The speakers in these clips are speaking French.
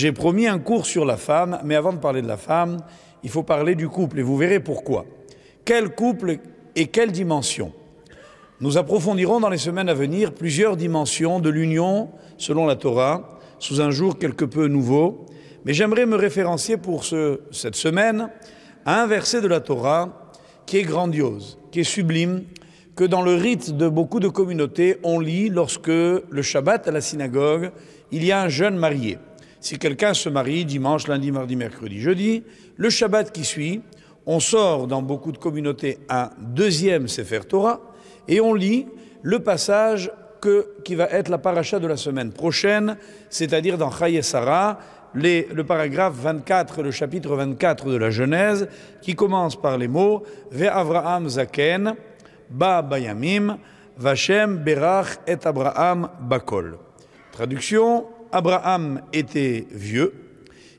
J'ai promis un cours sur la femme, mais avant de parler de la femme, il faut parler du couple et vous verrez pourquoi. Quel couple et quelle dimension Nous approfondirons dans les semaines à venir plusieurs dimensions de l'union selon la Torah, sous un jour quelque peu nouveau, mais j'aimerais me référencier pour cette semaine à un verset de la Torah qui est grandiose, qui est sublime, que dans le rite de beaucoup de communautés, on lit lorsque le Shabbat à la synagogue, il y a un jeune marié. Si quelqu'un se marie dimanche, lundi, mardi, mercredi, jeudi, le Shabbat qui suit, on sort dans beaucoup de communautés un deuxième Sefer Torah et on lit le passage que, qui va être la paracha de la semaine prochaine, c'est-à-dire dans Chaye le paragraphe 24, le chapitre 24 de la Genèse, qui commence par les mots Ve Avraham Zaken, Ba Bayamim, Berach et Abraham Bakol. Traduction Abraham était vieux,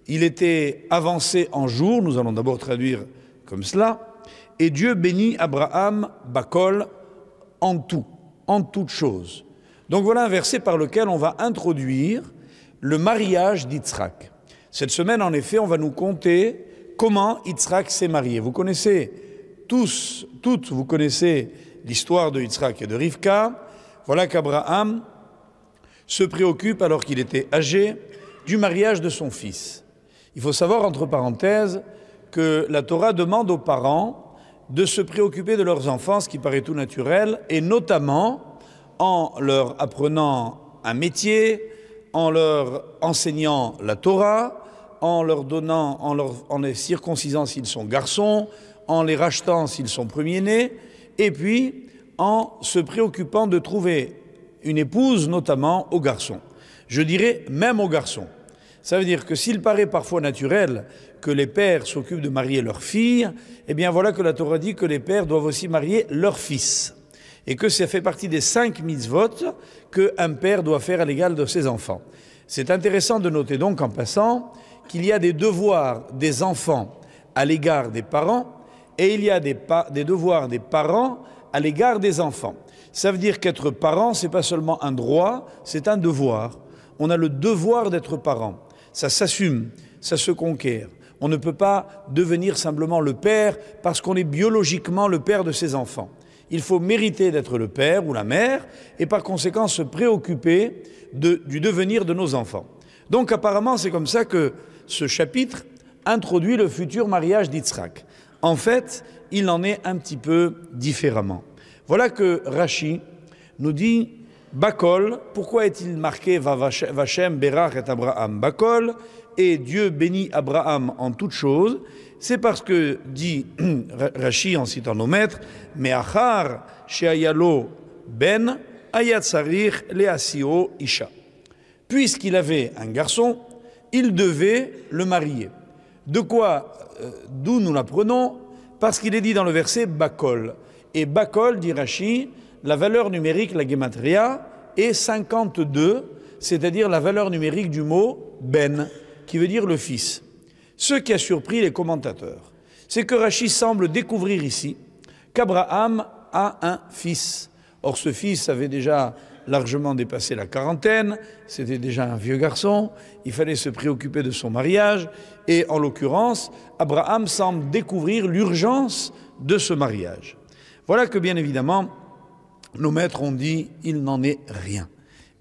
il était avancé en jours, nous allons d'abord traduire comme cela, et Dieu bénit Abraham, Bacol, en tout, en toute chose. Donc voilà un verset par lequel on va introduire le mariage d'Itsrak. Cette semaine, en effet, on va nous conter comment Yitzhak s'est marié. Vous connaissez tous, toutes, vous connaissez l'histoire de Yitzhak et de Rivka. Voilà qu'Abraham se préoccupe, alors qu'il était âgé, du mariage de son fils. Il faut savoir, entre parenthèses, que la Torah demande aux parents de se préoccuper de leurs enfants, ce qui paraît tout naturel, et notamment en leur apprenant un métier, en leur enseignant la Torah, en leur donnant, en, les circoncisant s'ils sont garçons, en les rachetant s'ils sont premiers-nés, et puis en se préoccupant de trouver une épouse notamment aux garçons. Je dirais même aux garçons. Ça veut dire que s'il paraît parfois naturel que les pères s'occupent de marier leurs filles, eh bien voilà que la Torah dit que les pères doivent aussi marier leurs fils. Et que ça fait partie des cinq mitzvot qu'un père doit faire à l'égal de ses enfants. C'est intéressant de noter donc en passant qu'il y a des devoirs des enfants à l'égard des parents et il y a des devoirs des parents à l'égard des enfants. Ça veut dire qu'être parent, n'est pas seulement un droit, c'est un devoir. On a le devoir d'être parent. Ça s'assume, ça se conquiert. On ne peut pas devenir simplement le père parce qu'on est biologiquement le père de ses enfants. Il faut mériter d'être le père ou la mère et par conséquent se préoccuper du devenir de nos enfants. Donc apparemment, c'est comme ça que ce chapitre introduit le futur mariage d'Itsrak. En fait, il en est un petit peu différemment. Voilà que Rashi nous dit Bakol, pourquoi est-il marqué Vachem, Berach et Abraham Bakol, et Dieu bénit Abraham en toutes choses, c'est parce que, dit Rashi en citant nos maîtres, Meachar, Sheayalo, Ben, Ayatsarich, Leasio, Isha. Puisqu'il avait un garçon, il devait le marier. De quoi, euh, d'où nous l'apprenons Parce qu'il est dit dans le verset Bakol. Et Bacol, dit Rashi, la valeur numérique, la gematria, est 52, c'est-à-dire la valeur numérique du mot ben, qui veut dire le fils. Ce qui a surpris les commentateurs, c'est que Rashi semble découvrir ici qu'Abraham a un fils. Or, ce fils avait déjà largement dépassé la quarantaine, c'était déjà un vieux garçon, il fallait se préoccuper de son mariage, et en l'occurrence, Abraham semble découvrir l'urgence de ce mariage. Voilà que bien évidemment, nos maîtres ont dit, il n'en est rien.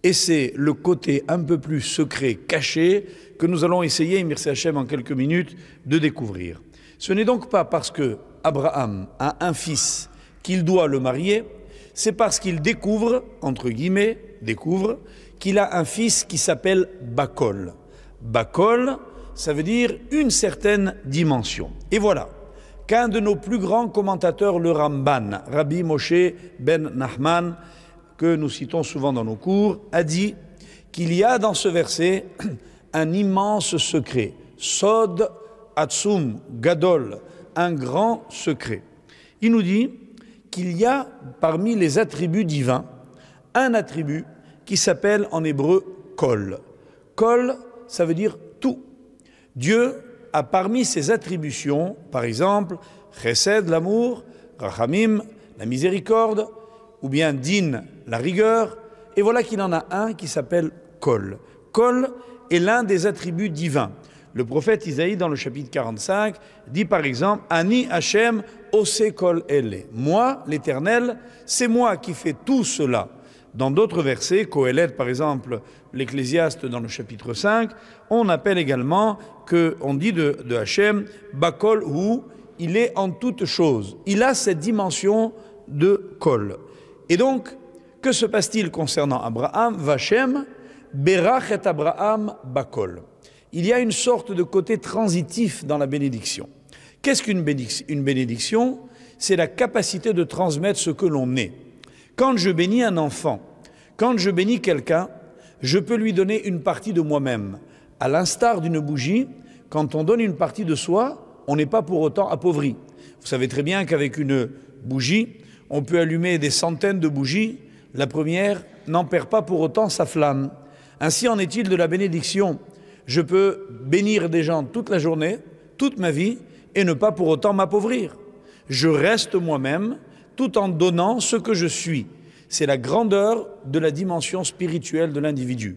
Et c'est le côté un peu plus secret, caché, que nous allons essayer, merci Hachem, en quelques minutes, de découvrir. Ce n'est donc pas parce que Abraham a un fils qu'il doit le marier, c'est parce qu'il découvre, entre guillemets, découvre, qu'il a un fils qui s'appelle Bakol. Bakol, ça veut dire une certaine dimension. Et voilà, qu'un de nos plus grands commentateurs, le Ramban, Rabbi Moshe ben Nahman, que nous citons souvent dans nos cours, a dit qu'il y a dans ce verset un immense secret. Sod Atsum Gadol, un grand secret. Il nous dit qu'il y a parmi les attributs divins un attribut qui s'appelle en hébreu Kol. Kol, ça veut dire tout. Dieu a parmi ses attributions, par exemple, Chesed, l'amour, Rachamim, la miséricorde, ou bien Din, la rigueur, et voilà qu'il en a un qui s'appelle Kol. Kol est l'un des attributs divins. Le prophète Isaïe, dans le chapitre 45, dit par exemple Ani Hachem Ose Kol Ele. Moi, l'Éternel, c'est moi qui fais tout cela. Dans d'autres versets, Kohelet par exemple, l'Ecclésiaste dans le chapitre 5, on appelle également, que, on dit de, Hachem, Bakol ou il est en toutes choses ». Il a cette dimension de Kol. Et donc, que se passe-t-il concernant Abraham Vachem, Berach et Abraham Bakol. Il y a une sorte de côté transitif dans la bénédiction. Qu'est-ce qu'une Une bénédiction, c'est la capacité de transmettre ce que l'on est. Quand je bénis un enfant, quand je bénis quelqu'un, je peux lui donner une partie de moi-même. À l'instar d'une bougie, quand on donne une partie de soi, on n'est pas pour autant appauvri. Vous savez très bien qu'avec une bougie, on peut allumer des centaines de bougies. La première n'en perd pas pour autant sa flamme. Ainsi en est-il de la bénédiction. Je peux bénir des gens toute la journée, toute ma vie, et ne pas pour autant m'appauvrir. Je reste moi-même tout en donnant ce que je suis c'est la grandeur de la dimension spirituelle de l'individu.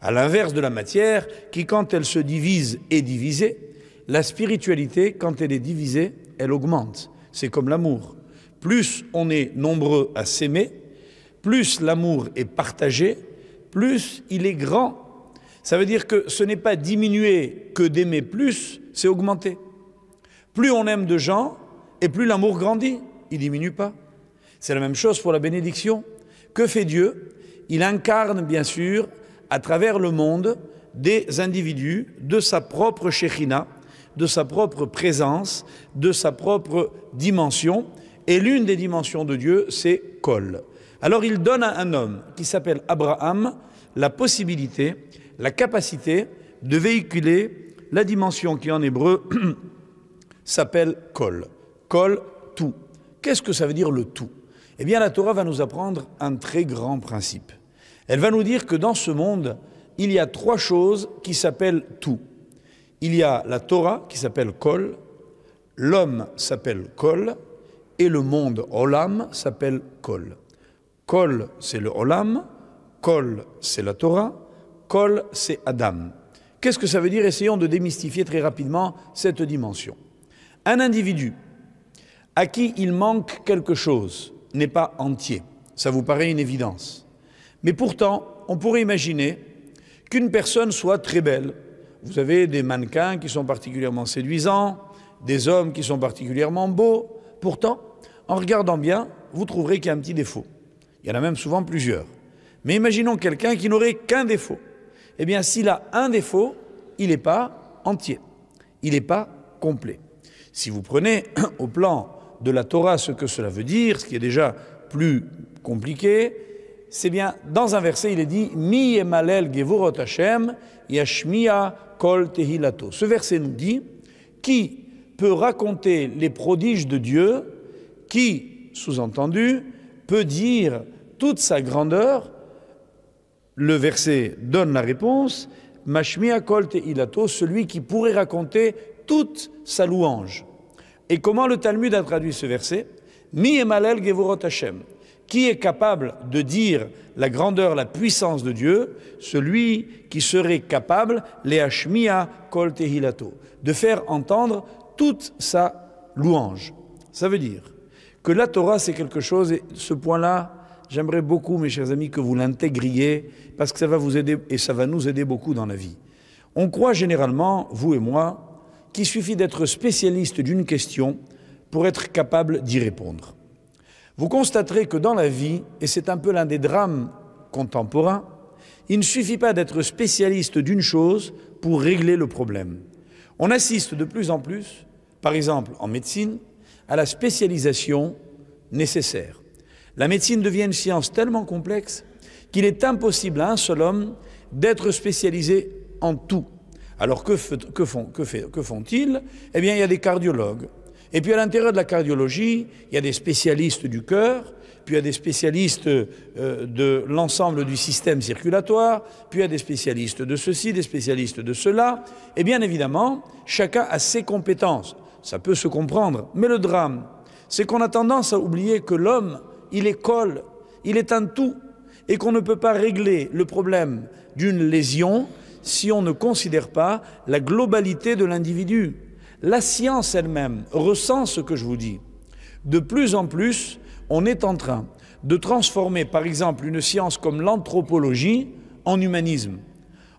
À l'inverse de la matière, qui quand elle se divise est divisée, la spiritualité, quand elle est divisée, elle augmente. C'est comme l'amour. Plus on est nombreux à s'aimer, plus l'amour est partagé, plus il est grand. Ça veut dire que ce n'est pas diminuer que d'aimer plus, c'est augmenter. Plus on aime de gens, et plus l'amour grandit, il diminue pas. C'est la même chose pour la bénédiction. Que fait Dieu Il incarne, bien sûr, à travers le monde, des individus de sa propre Shekhina, de sa propre présence, de sa propre dimension. Et l'une des dimensions de Dieu, c'est Kol. Alors il donne à un homme qui s'appelle Abraham la possibilité, la capacité de véhiculer la dimension qui en hébreu s'appelle Kol. Kol, tout. Qu'est-ce que ça veut dire le tout eh bien, la Torah va nous apprendre un très grand principe. Elle va nous dire que dans ce monde, il y a trois choses qui s'appellent tout. Il y a la Torah qui s'appelle Kol, l'homme s'appelle Kol, et le monde Olam s'appelle Kol. Kol, c'est le Olam, Kol, c'est la Torah, Kol, c'est Adam. Qu'est-ce que ça veut dire Essayons de démystifier très rapidement cette dimension. Un individu à qui il manque quelque chose, n'est pas entier. Ça vous paraît une évidence. Mais pourtant, on pourrait imaginer qu'une personne soit très belle. Vous avez des mannequins qui sont particulièrement séduisants, des hommes qui sont particulièrement beaux. Pourtant, en regardant bien, vous trouverez qu'il y a un petit défaut. Il y en a même souvent plusieurs. Mais imaginons quelqu'un qui n'aurait qu'un défaut. Eh bien, s'il a un défaut, il n'est pas entier. Il n'est pas complet. Si vous prenez au plan de la Torah, ce que cela veut dire, ce qui est déjà plus compliqué, c'est bien, dans un verset, il est dit Mi emalel gevurot yashmiya kol tehilato. Ce verset nous dit Qui peut raconter les prodiges de Dieu Qui, sous-entendu, peut dire toute sa grandeur Le verset donne la réponse Mashmiya kol tehilato, celui qui pourrait raconter toute sa louange. Et comment le Talmud a traduit ce verset Mi emalel gevurot Hashem. Qui est capable de dire la grandeur, la puissance de Dieu Celui qui serait capable, les hashmi'a kol tehilato, de faire entendre toute sa louange. Ça veut dire que la Torah, c'est quelque chose, et ce point-là, j'aimerais beaucoup, mes chers amis, que vous l'intégriez, parce que ça va vous aider et ça va nous aider beaucoup dans la vie. On croit généralement, vous et moi, qu'il suffit d'être spécialiste d'une question pour être capable d'y répondre. Vous constaterez que dans la vie, et c'est un peu l'un des drames contemporains, il ne suffit pas d'être spécialiste d'une chose pour régler le problème. On assiste de plus en plus, par exemple en médecine, à la spécialisation nécessaire. La médecine devient une science tellement complexe qu'il est impossible à un seul homme d'être spécialisé en tout. Alors que, font-ils Eh bien, il y a des cardiologues. Et puis à l'intérieur de la cardiologie, il y a des spécialistes du cœur, puis il y a des spécialistes euh, de l'ensemble du système circulatoire, puis il y a des spécialistes de ceci, des spécialistes de cela. Et bien évidemment, chacun a ses compétences. Ça peut se comprendre. Mais le drame, c'est qu'on a tendance à oublier que l'homme, il est colle, il est un tout, et qu'on ne peut pas régler le problème d'une lésion si on ne considère pas la globalité de l'individu. La science elle-même ressent ce que je vous dis. De plus en plus, on est en train de transformer, par exemple, une science comme l'anthropologie en humanisme.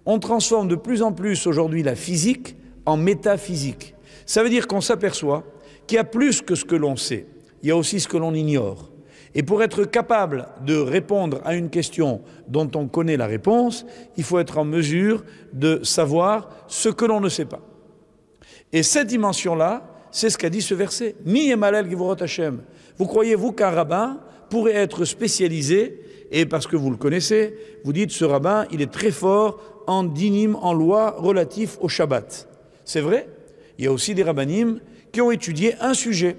On transforme de plus en plus aujourd'hui la physique en métaphysique. Ça veut dire qu'on s'aperçoit qu'il y a plus que ce que l'on sait, il y a aussi ce que l'on ignore. Et pour être capable de répondre à une question dont on connaît la réponse, il faut être en mesure de savoir ce que l'on ne sait pas. Et cette dimension-là, c'est ce qu'a dit ce verset. Mi emalel givorot Hashem. Vous croyez-vous qu'un rabbin pourrait être spécialisé, et parce que vous le connaissez, vous dites ce rabbin, il est très fort en dinim, en loi relatif au Shabbat. C'est vrai, il y a aussi des rabbinim qui ont étudié un sujet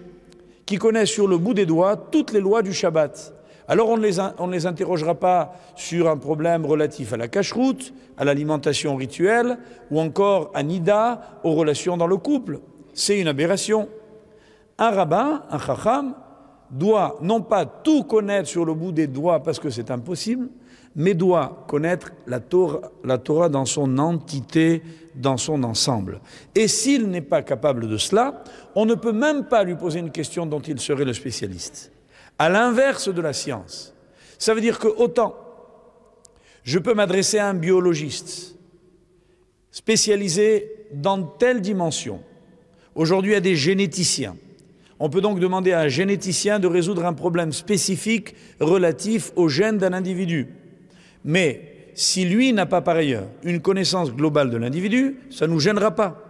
qui connaît sur le bout des doigts toutes les lois du Shabbat. Alors on ne, les, on les, interrogera pas sur un problème relatif à la cacheroute, à l'alimentation rituelle, ou encore à Nida, aux relations dans le couple. C'est une aberration. Un rabbin, un chacham, doit non pas tout connaître sur le bout des doigts parce que c'est impossible, mais doit connaître la, Torah dans son entité, dans son ensemble. Et s'il n'est pas capable de cela, on ne peut même pas lui poser une question dont il serait le spécialiste. À l'inverse de la science, ça veut dire que autant je peux m'adresser à un biologiste spécialisé dans telle dimension, aujourd'hui à des généticiens, on peut donc demander à un généticien de résoudre un problème spécifique relatif au gène d'un individu. Mais si lui n'a pas par ailleurs une connaissance globale de l'individu, ça ne nous gênera pas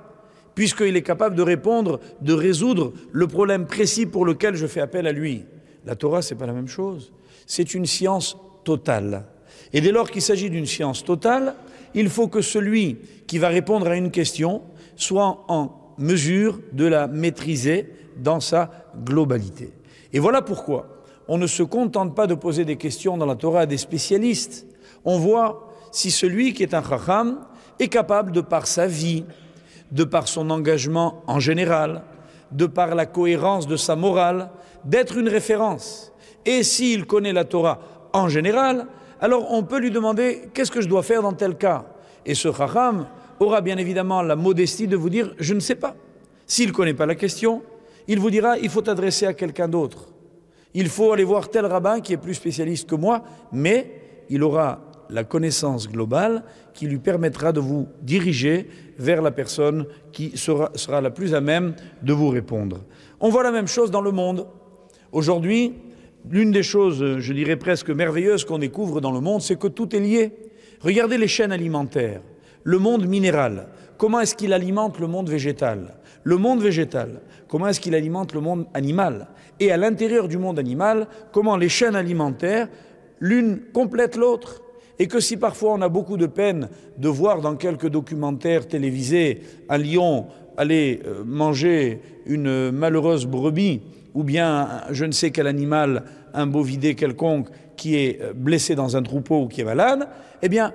puisqu'il est capable de répondre, de résoudre le problème précis pour lequel je fais appel à lui. La Torah, ce n'est pas la même chose. C'est une science totale. Et dès lors qu'il s'agit d'une science totale, il faut que celui qui va répondre à une question soit en mesure de la maîtriser dans sa globalité. Et voilà pourquoi on ne se contente pas de poser des questions dans la Torah à des spécialistes on voit si celui qui est un chacham est capable de par sa vie, de par son engagement en général, de par la cohérence de sa morale, d'être une référence. Et s'il connaît la Torah en général, alors on peut lui demander qu'est-ce que je dois faire dans tel cas. Et ce chacham aura bien évidemment la modestie de vous dire je ne sais pas. S'il ne connaît pas la question, il vous dira il faut adresser à quelqu'un d'autre. Il faut aller voir tel rabbin qui est plus spécialiste que moi, mais il aura la connaissance globale qui lui permettra de vous diriger vers la personne qui sera, la plus à même de vous répondre. On voit la même chose dans le monde. Aujourd'hui, l'une des choses, je dirais presque merveilleuses qu'on découvre dans le monde, c'est que tout est lié. Regardez les chaînes alimentaires, le monde minéral, comment est-ce qu'il alimente le monde végétal le monde végétal, comment est-ce qu'il alimente le monde animal, et à l'intérieur du monde animal, comment les chaînes alimentaires, l'une complète l'autre et que si parfois on a beaucoup de peine de voir dans quelques documentaires télévisés un lion aller euh, manger une malheureuse brebis ou bien je ne sais quel animal, un bovidé quelconque qui est euh, blessé dans un troupeau ou qui est malade, eh bien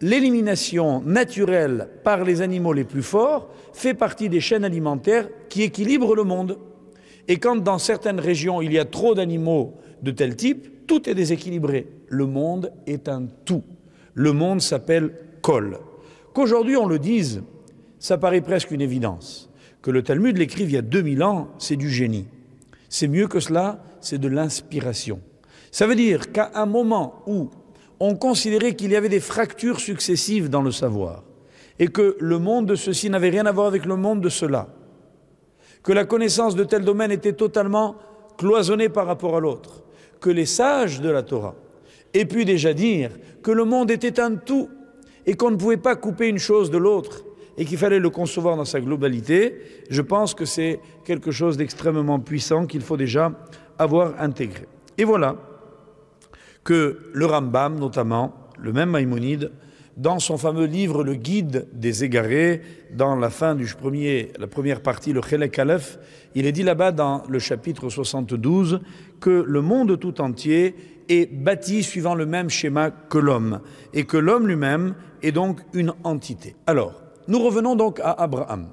l'élimination naturelle par les animaux les plus forts fait partie des chaînes alimentaires qui équilibrent le monde. Et quand dans certaines régions il y a trop d'animaux de tel type, tout est déséquilibré. Le monde est un tout. Le monde s'appelle kol. Qu'aujourd'hui on le dise, ça paraît presque une évidence. Que le Talmud l'écrive il y a 2000 ans, c'est du génie. C'est mieux que cela, c'est de l'inspiration. Ça veut dire qu'à un moment où on considérait qu'il y avait des fractures successives dans le savoir, et que le monde de ceci n'avait rien à voir avec le monde de cela, que la connaissance de tel domaine était totalement cloisonnée par rapport à l'autre, que les sages de la Torah aient pu déjà dire que le monde était un tout et qu'on ne pouvait pas couper une chose de l'autre et qu'il fallait le concevoir dans sa globalité, je pense que c'est quelque chose d'extrêmement puissant qu'il faut déjà avoir intégré. Et voilà que le Rambam, notamment, le même Maïmonide, dans son fameux livre Le Guide des égarés, dans la fin du premier, la première partie, le Khelek Aleph, il est dit là-bas dans le chapitre 72 que le monde tout entier est bâti suivant le même schéma que l'homme, et que l'homme lui-même est donc une entité. Alors, nous revenons donc à Abraham.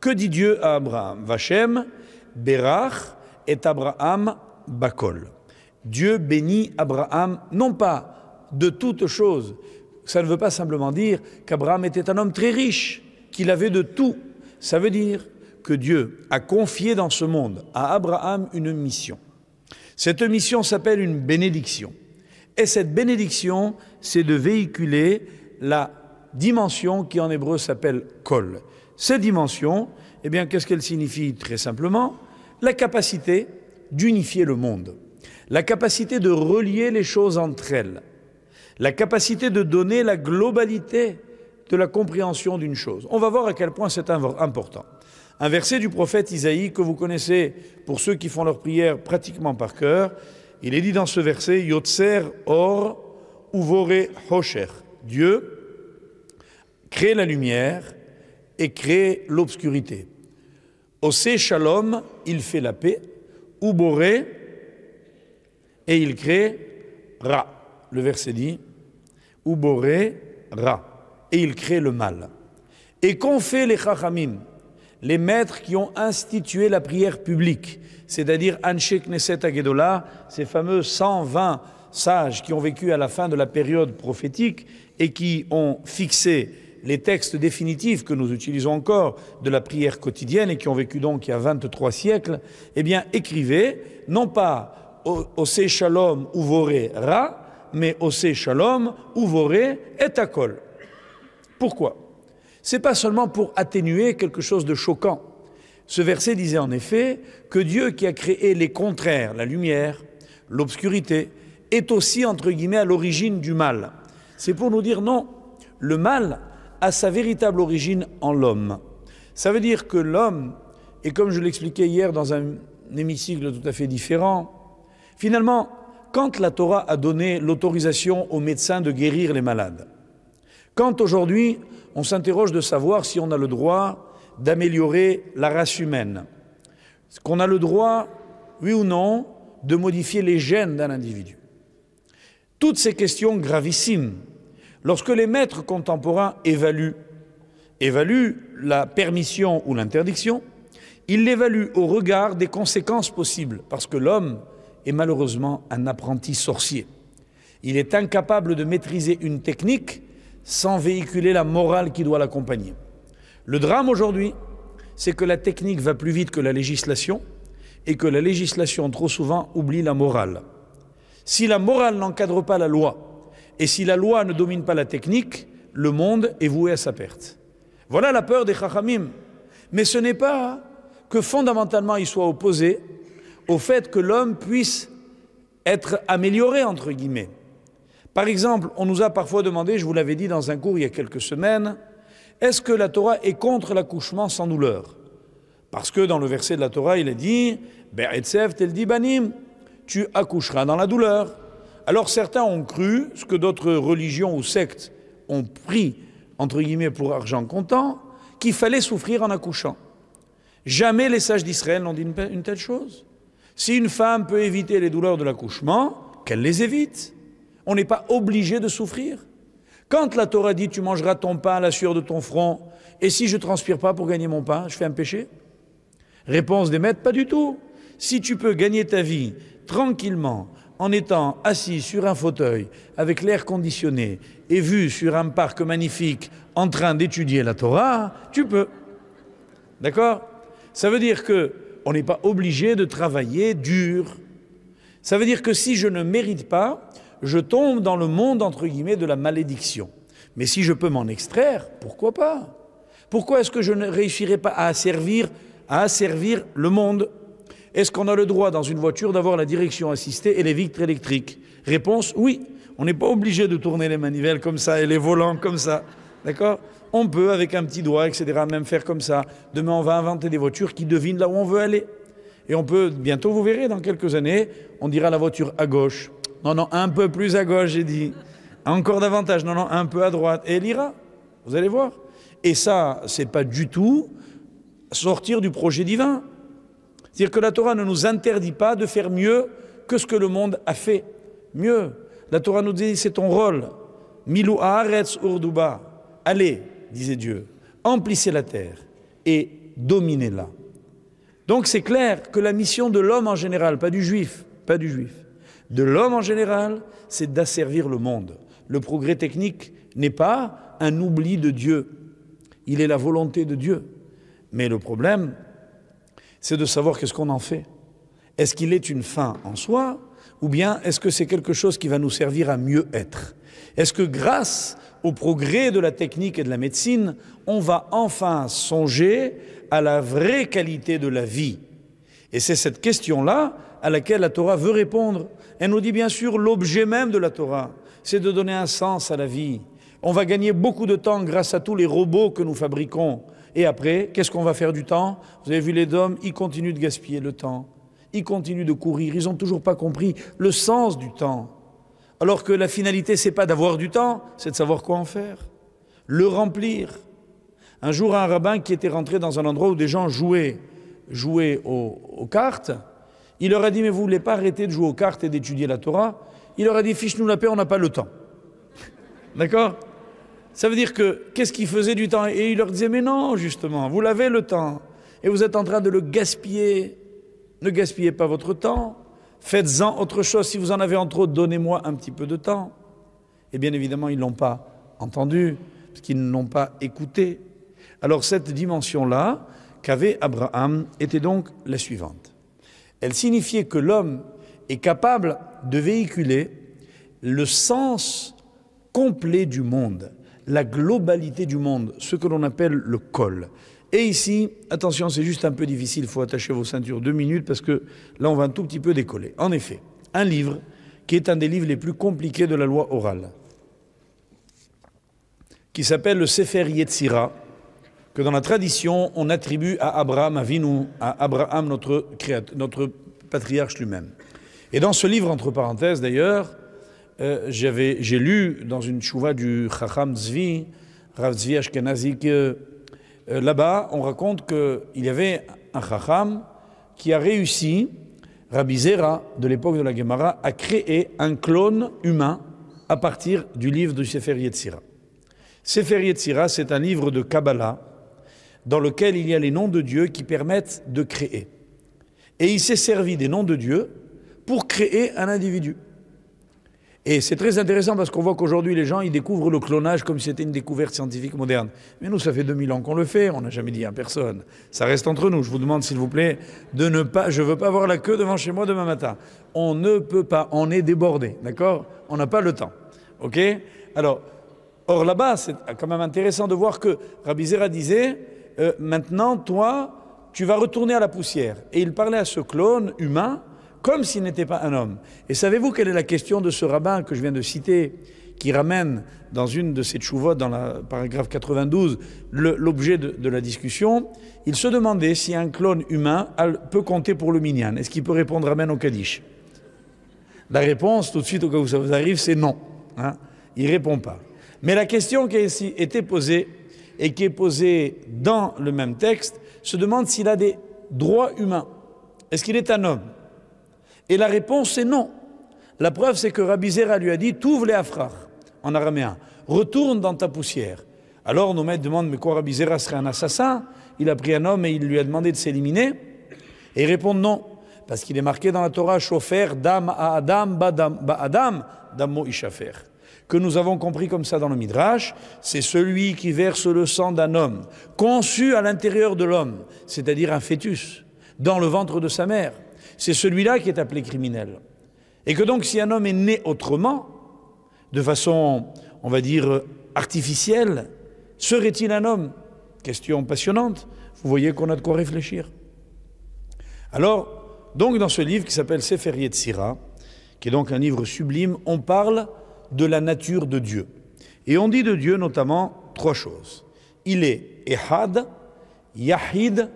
Que dit Dieu à Abraham Vachem, Berach et Abraham Bakol. Dieu bénit Abraham non pas de toutes choses, ça ne veut pas simplement dire qu'Abraham était un homme très riche, qu'il avait de tout. Ça veut dire que Dieu a confié dans ce monde à Abraham une mission. Cette mission s'appelle une bénédiction. Et cette bénédiction, c'est de véhiculer la dimension qui en hébreu s'appelle kol. Cette dimension, eh bien, qu'est-ce qu'elle signifie Très simplement, la capacité d'unifier le monde, la capacité de relier les choses entre elles, la capacité de donner la globalité de la compréhension d'une chose. On va voir à quel point c'est important. Un verset du prophète Isaïe que vous connaissez pour ceux qui font leur prière pratiquement par cœur, il est dit dans ce verset Yotser or uvore hosher. Dieu crée la lumière et crée l'obscurité. Osé shalom, il fait la paix, uboré, et il crée ra. Le verset dit Ubore Ra. Et il crée le mal. Et qu'ont fait les Chachamim Les maîtres qui ont institué la prière publique, c'est-à-dire Anche Neset Agedola, ces fameux 120 sages qui ont vécu à la fin de la période prophétique et qui ont fixé les textes définitifs que nous utilisons encore de la prière quotidienne et qui ont vécu donc il y a 23 siècles, eh bien écrivez, non pas au, Shalom Ra, mais osé shalom, est à col. Pourquoi C'est pas seulement pour atténuer quelque chose de choquant. Ce verset disait en effet que Dieu qui a créé les contraires, la lumière, l'obscurité, est aussi entre guillemets à l'origine du mal. C'est pour nous dire non, le mal a sa véritable origine en l'homme. Ça veut dire que l'homme, et comme je l'expliquais hier dans un hémicycle tout à fait différent, finalement, quand la Torah a donné l'autorisation aux médecins de guérir les malades, quand aujourd'hui on s'interroge de savoir si on a le droit d'améliorer la race humaine, qu'on a le droit, oui ou non, de modifier les gènes d'un individu Toutes ces questions gravissimes, lorsque les maîtres contemporains évaluent, évaluent la permission ou l'interdiction, ils l'évaluent au regard des conséquences possibles, parce que l'homme, est malheureusement un apprenti sorcier. Il est incapable de maîtriser une technique sans véhiculer la morale qui doit l'accompagner. Le drame aujourd'hui, c'est que la technique va plus vite que la législation et que la législation trop souvent oublie la morale. Si la morale n'encadre pas la loi et si la loi ne domine pas la technique, le monde est voué à sa perte. Voilà la peur des Chachamim. Mais ce n'est pas que fondamentalement ils soient opposés au fait que l'homme puisse être amélioré, entre guillemets. Par exemple, on nous a parfois demandé, je vous l'avais dit dans un cours il y a quelques semaines, est-ce que la Torah est contre l'accouchement sans douleur Parce que dans le verset de la Torah, il est dit, elle tel banim, tu accoucheras dans la douleur. Alors certains ont cru ce que d'autres religions ou sectes ont pris, entre guillemets, pour argent comptant, qu'il fallait souffrir en accouchant. Jamais les sages d'Israël n'ont dit une telle chose. Si une femme peut éviter les douleurs de l'accouchement, qu'elle les évite. On n'est pas obligé de souffrir. Quand la Torah dit tu mangeras ton pain à la sueur de ton front, et si je transpire pas pour gagner mon pain, je fais un péché Réponse des maîtres, pas du tout. Si tu peux gagner ta vie tranquillement en étant assis sur un fauteuil avec l'air conditionné et vu sur un parc magnifique en train d'étudier la Torah, tu peux. D'accord Ça veut dire que on n'est pas obligé de travailler dur. Ça veut dire que si je ne mérite pas, je tombe dans le monde, entre guillemets, de la malédiction. Mais si je peux m'en extraire, pourquoi pas Pourquoi est-ce que je ne réussirais pas à asservir, à asservir le monde Est-ce qu'on a le droit dans une voiture d'avoir la direction assistée et les vitres électriques Réponse oui. On n'est pas obligé de tourner les manivelles comme ça et les volants comme ça. D'accord on peut, avec un petit doigt, etc., même faire comme ça. Demain, on va inventer des voitures qui devinent là où on veut aller. Et on peut, bientôt, vous verrez, dans quelques années, on dira la voiture à gauche. Non, non, un peu plus à gauche, j'ai dit. Encore davantage, non, non, un peu à droite. Et elle ira. Vous allez voir. Et ça, c'est pas du tout sortir du projet divin. C'est-à-dire que la Torah ne nous interdit pas de faire mieux que ce que le monde a fait. Mieux. La Torah nous dit, c'est ton rôle. Milou haaretz urduba. Allez, disait Dieu, emplissez la terre et dominez-la. Donc c'est clair que la mission de l'homme en général, pas du juif, pas du juif, de l'homme en général, c'est d'asservir le monde. Le progrès technique n'est pas un oubli de Dieu, il est la volonté de Dieu. Mais le problème, c'est de savoir qu'est-ce qu'on en fait. Est-ce qu'il est une fin en soi ou bien est-ce que c'est quelque chose qui va nous servir à mieux être Est-ce que grâce au progrès de la technique et de la médecine, on va enfin songer à la vraie qualité de la vie. Et c'est cette question-là à laquelle la Torah veut répondre. Elle nous dit bien sûr l'objet même de la Torah, c'est de donner un sens à la vie. On va gagner beaucoup de temps grâce à tous les robots que nous fabriquons. Et après, qu'est-ce qu'on va faire du temps Vous avez vu les hommes, ils continuent de gaspiller le temps. Ils continuent de courir. Ils n'ont toujours pas compris le sens du temps. Alors que la finalité, n'est pas d'avoir du temps, c'est de savoir quoi en faire, le remplir. Un jour, un rabbin qui était rentré dans un endroit où des gens jouaient, aux, cartes, il leur a dit, mais vous ne voulez pas arrêter de jouer aux cartes et d'étudier la Torah Il leur a dit, fiche-nous la paix, on n'a pas le temps. D'accord Ça veut dire que, qu'est-ce qu'il faisait du temps Et il leur disait, mais non, justement, vous l'avez le temps, et vous êtes en train de le gaspiller. Ne gaspillez pas votre temps. Faites-en autre chose. Si vous en avez entre autres donnez-moi un petit peu de temps. Et bien évidemment, ils ne l'ont pas entendu, parce qu'ils ne l'ont pas écouté. Alors cette dimension-là qu'avait Abraham était donc la suivante. Elle signifiait que l'homme est capable de véhiculer le sens complet du monde, la globalité du monde, ce que l'on appelle le col. Et ici, attention, c'est juste un peu difficile, il faut attacher vos ceintures deux minutes parce que là, on va un tout petit peu décoller. En effet, un livre qui est un des livres les plus compliqués de la loi orale, qui s'appelle le Sefer Yetzira, que dans la tradition, on attribue à Abraham à Avinu, à Abraham, notre, patriarche lui-même. Et dans ce livre, entre parenthèses d'ailleurs, euh, j'avais, j'ai lu dans une chouva du Chacham Zvi, Rav Zvi Ashkenazi, euh, là-bas, on raconte qu'il y avait un chacham qui a réussi, Rabbi Zera, de l'époque de la Gemara, à créer un clone humain à partir du livre du Sefer Yetzira. Sefer Yetzira, c'est un livre de Kabbalah dans lequel il y a les noms de Dieu qui permettent de créer. Et il s'est servi des noms de Dieu pour créer un individu. Et c'est très intéressant parce qu'on voit qu'aujourd'hui, les gens, ils découvrent le clonage comme si c'était une découverte scientifique moderne. Mais nous, ça fait 2000 ans qu'on le fait, on n'a jamais dit à personne. Ça reste entre nous. Je vous demande, s'il vous plaît, de ne pas... Je veux pas voir la queue devant chez moi demain matin. On ne peut pas, on est débordé, d'accord On n'a pas le temps, ok Alors, or là-bas, c'est quand même intéressant de voir que Rabizera disait, euh, maintenant, toi, tu vas retourner à la poussière. Et il parlait à ce clone humain comme s'il n'était pas un homme. Et savez-vous quelle est la question de ce rabbin que je viens de citer, qui ramène dans une de ses tchouvots, dans le paragraphe 92, l'objet de, la discussion Il se demandait si un clone humain peut compter pour le minyan. Est-ce qu'il peut répondre Amen au Kaddish La réponse, tout de suite, au cas où ça vous arrive, c'est non. Hein. il ne répond pas. Mais la question qui a été posée, et qui est posée dans le même texte, se demande s'il a des droits humains. Est-ce qu'il est un homme et la réponse est non. La preuve, c'est que Rabbi lui a dit T'ouvre les afrar, en araméen, retourne dans ta poussière. Alors nos maîtres demandent Mais quoi, Rabbi serait un assassin Il a pris un homme et il lui a demandé de s'éliminer. Et ils Non, parce qu'il est marqué dans la Torah Chauffer dam à Adam, Adam, ba'adam, damo ishafer. Que nous avons compris comme ça dans le Midrash, c'est celui qui verse le sang d'un homme, conçu à l'intérieur de l'homme, c'est-à-dire un fœtus, dans le ventre de sa mère c'est celui-là qui est appelé criminel. Et que donc si un homme est né autrement, de façon, on va dire, artificielle, serait-il un homme Question passionnante. Vous voyez qu'on a de quoi réfléchir. Alors, donc dans ce livre qui s'appelle Sefer Yetzira, qui est donc un livre sublime, on parle de la nature de Dieu. Et on dit de Dieu notamment trois choses. Il est Ehad, Yahid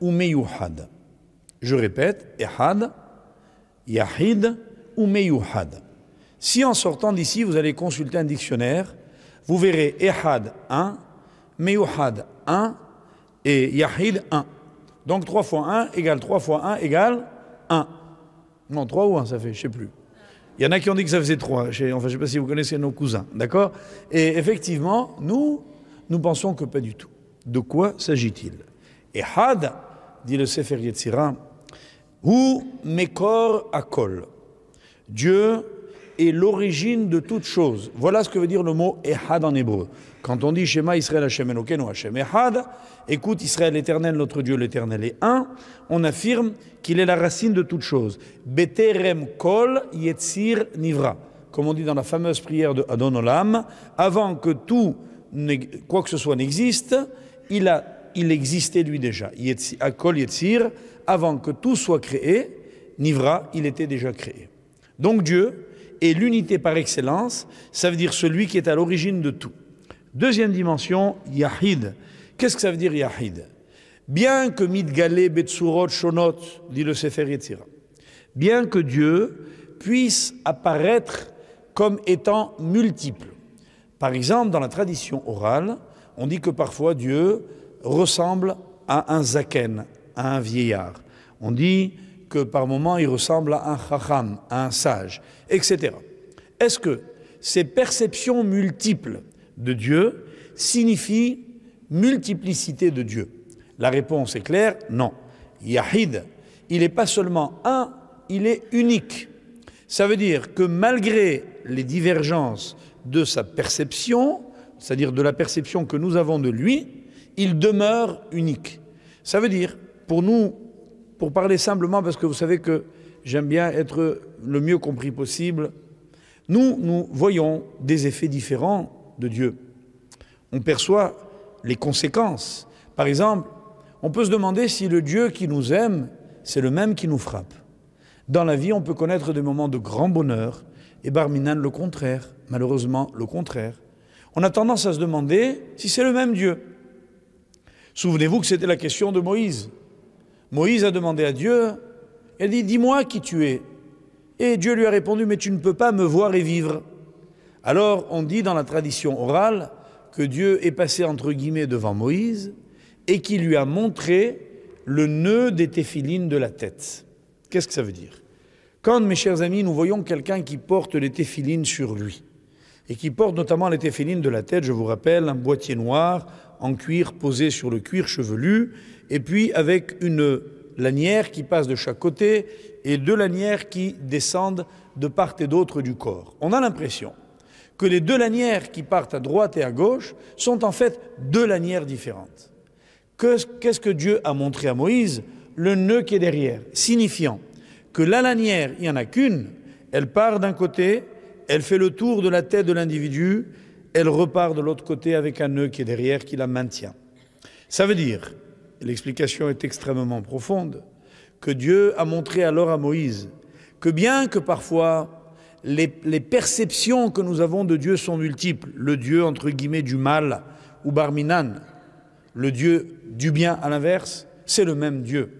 ou Meyuhad. Je répète, Ehad, Yahid ou Meyuhad. Si en sortant d'ici, vous allez consulter un dictionnaire, vous verrez Ehad 1, Meyuhad 1 et Yahid 1. Donc 3 fois 1 égale 3 fois 1 égale 1. Non, 3 ou 1, ça fait, je sais plus. Il y en a qui ont dit que ça faisait 3. Enfin, je ne sais pas si vous connaissez nos cousins, d'accord Et effectivement, nous, nous pensons que pas du tout. De quoi s'agit-il Ehad, dit le Sefer Yetzirah, ou Mekor Akol. Dieu est l'origine de toute chose. Voilà ce que veut dire le mot Ehad en hébreu. Quand on dit Shema Israël Hashem Elokeinu Hashem Ehad, écoute Israël l'Éternel, notre Dieu l'Éternel est un, on affirme qu'il est la racine de toute chose. Beterem Kol Yetzir Nivra. Comme on dit dans la fameuse prière de Adon Olam, avant que tout, quoi que ce soit n'existe, il, il existait lui déjà. Akol Yetzir avant que tout soit créé, Nivra, il était déjà créé. Donc Dieu est l'unité par excellence, ça veut dire celui qui est à l'origine de tout. Deuxième dimension, Yahid. Qu'est-ce que ça veut dire Yahid Bien que Midgale, Betsurot, Shonot, dit le Sefer bien que Dieu puisse apparaître comme étant multiple. Par exemple, dans la tradition orale, on dit que parfois Dieu ressemble à un zaken, à un vieillard. On dit que par moments, il ressemble à un chacham, à un sage, etc. Est-ce que ces perceptions multiples de Dieu signifient multiplicité de Dieu La réponse est claire, non. Yahid, il n'est pas seulement un, il est unique. Ça veut dire que malgré les divergences de sa perception, c'est-à-dire de la perception que nous avons de lui, il demeure unique. Ça veut dire pour nous, pour parler simplement, parce que vous savez que j'aime bien être le mieux compris possible, nous, nous voyons des effets différents de Dieu. On perçoit les conséquences. Par exemple, on peut se demander si le Dieu qui nous aime, c'est le même qui nous frappe. Dans la vie, on peut connaître des moments de grand bonheur et Barminan le contraire, malheureusement le contraire. On a tendance à se demander si c'est le même Dieu. Souvenez-vous que c'était la question de Moïse. Moïse a demandé à Dieu, il a dit, dis-moi qui tu es. Et Dieu lui a répondu, mais tu ne peux pas me voir et vivre. Alors on dit dans la tradition orale que Dieu est passé entre guillemets devant Moïse et qui lui a montré le nœud des téphilines de la tête. Qu'est-ce que ça veut dire Quand, mes chers amis, nous voyons quelqu'un qui porte les téphilines sur lui, et qui porte notamment les téphilines de la tête, je vous rappelle, un boîtier noir en cuir posé sur le cuir chevelu, et puis avec une lanière qui passe de chaque côté et deux lanières qui descendent de part et d'autre du corps. On a l'impression que les deux lanières qui partent à droite et à gauche sont en fait deux lanières différentes. Qu'est-ce que Dieu a montré à Moïse Le nœud qui est derrière, signifiant que la lanière, il n'y en a qu'une, elle part d'un côté, elle fait le tour de la tête de l'individu, elle repart de l'autre côté avec un nœud qui est derrière, qui la maintient. Ça veut dire l'explication est extrêmement profonde, que Dieu a montré alors à Moïse que bien que parfois les, perceptions que nous avons de Dieu sont multiples, le Dieu entre guillemets du mal ou barminan, le Dieu du bien à l'inverse, c'est le même Dieu.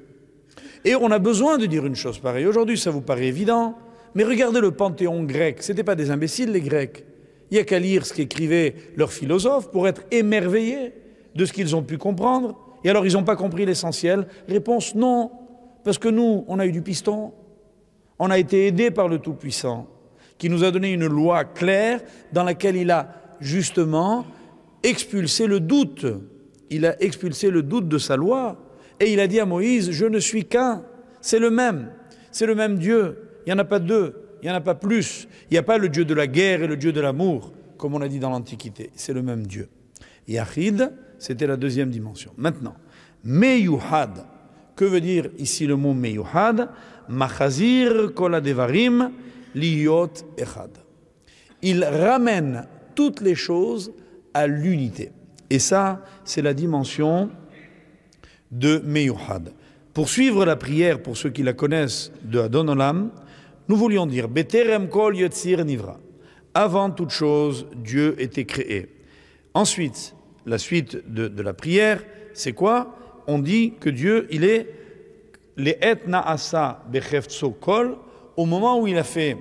Et on a besoin de dire une chose pareille. Aujourd'hui, ça vous paraît évident, mais regardez le panthéon grec. Ce n'étaient pas des imbéciles, les Grecs. Il n'y a qu'à lire ce qu'écrivaient leurs philosophes pour être émerveillés de ce qu'ils ont pu comprendre et alors ils n'ont pas compris l'essentiel Réponse non, parce que nous, on a eu du piston, on a été aidé par le Tout-Puissant, qui nous a donné une loi claire dans laquelle il a justement expulsé le doute. Il a expulsé le doute de sa loi. Et il a dit à Moïse, je ne suis qu'un, c'est le même, c'est le même Dieu, il n'y en a pas deux, il n'y en a pas plus. Il n'y a pas le Dieu de la guerre et le Dieu de l'amour, comme on a dit dans l'Antiquité, c'est le même Dieu. Yahid, c'était la deuxième dimension. Maintenant, meyuhad. Que veut dire ici le mot meyuhad Machazir koladevarim liyot echad. Il ramène toutes les choses à l'unité. Et ça, c'est la dimension de meyuhad. Pour suivre la prière, pour ceux qui la connaissent, de Adonolam, nous voulions dire Beterem kol yotzir nivra. Avant toute chose, Dieu était créé. Ensuite, la suite de, la prière, c'est quoi On dit que Dieu, il est les etnaasa kol au moment où il a fait,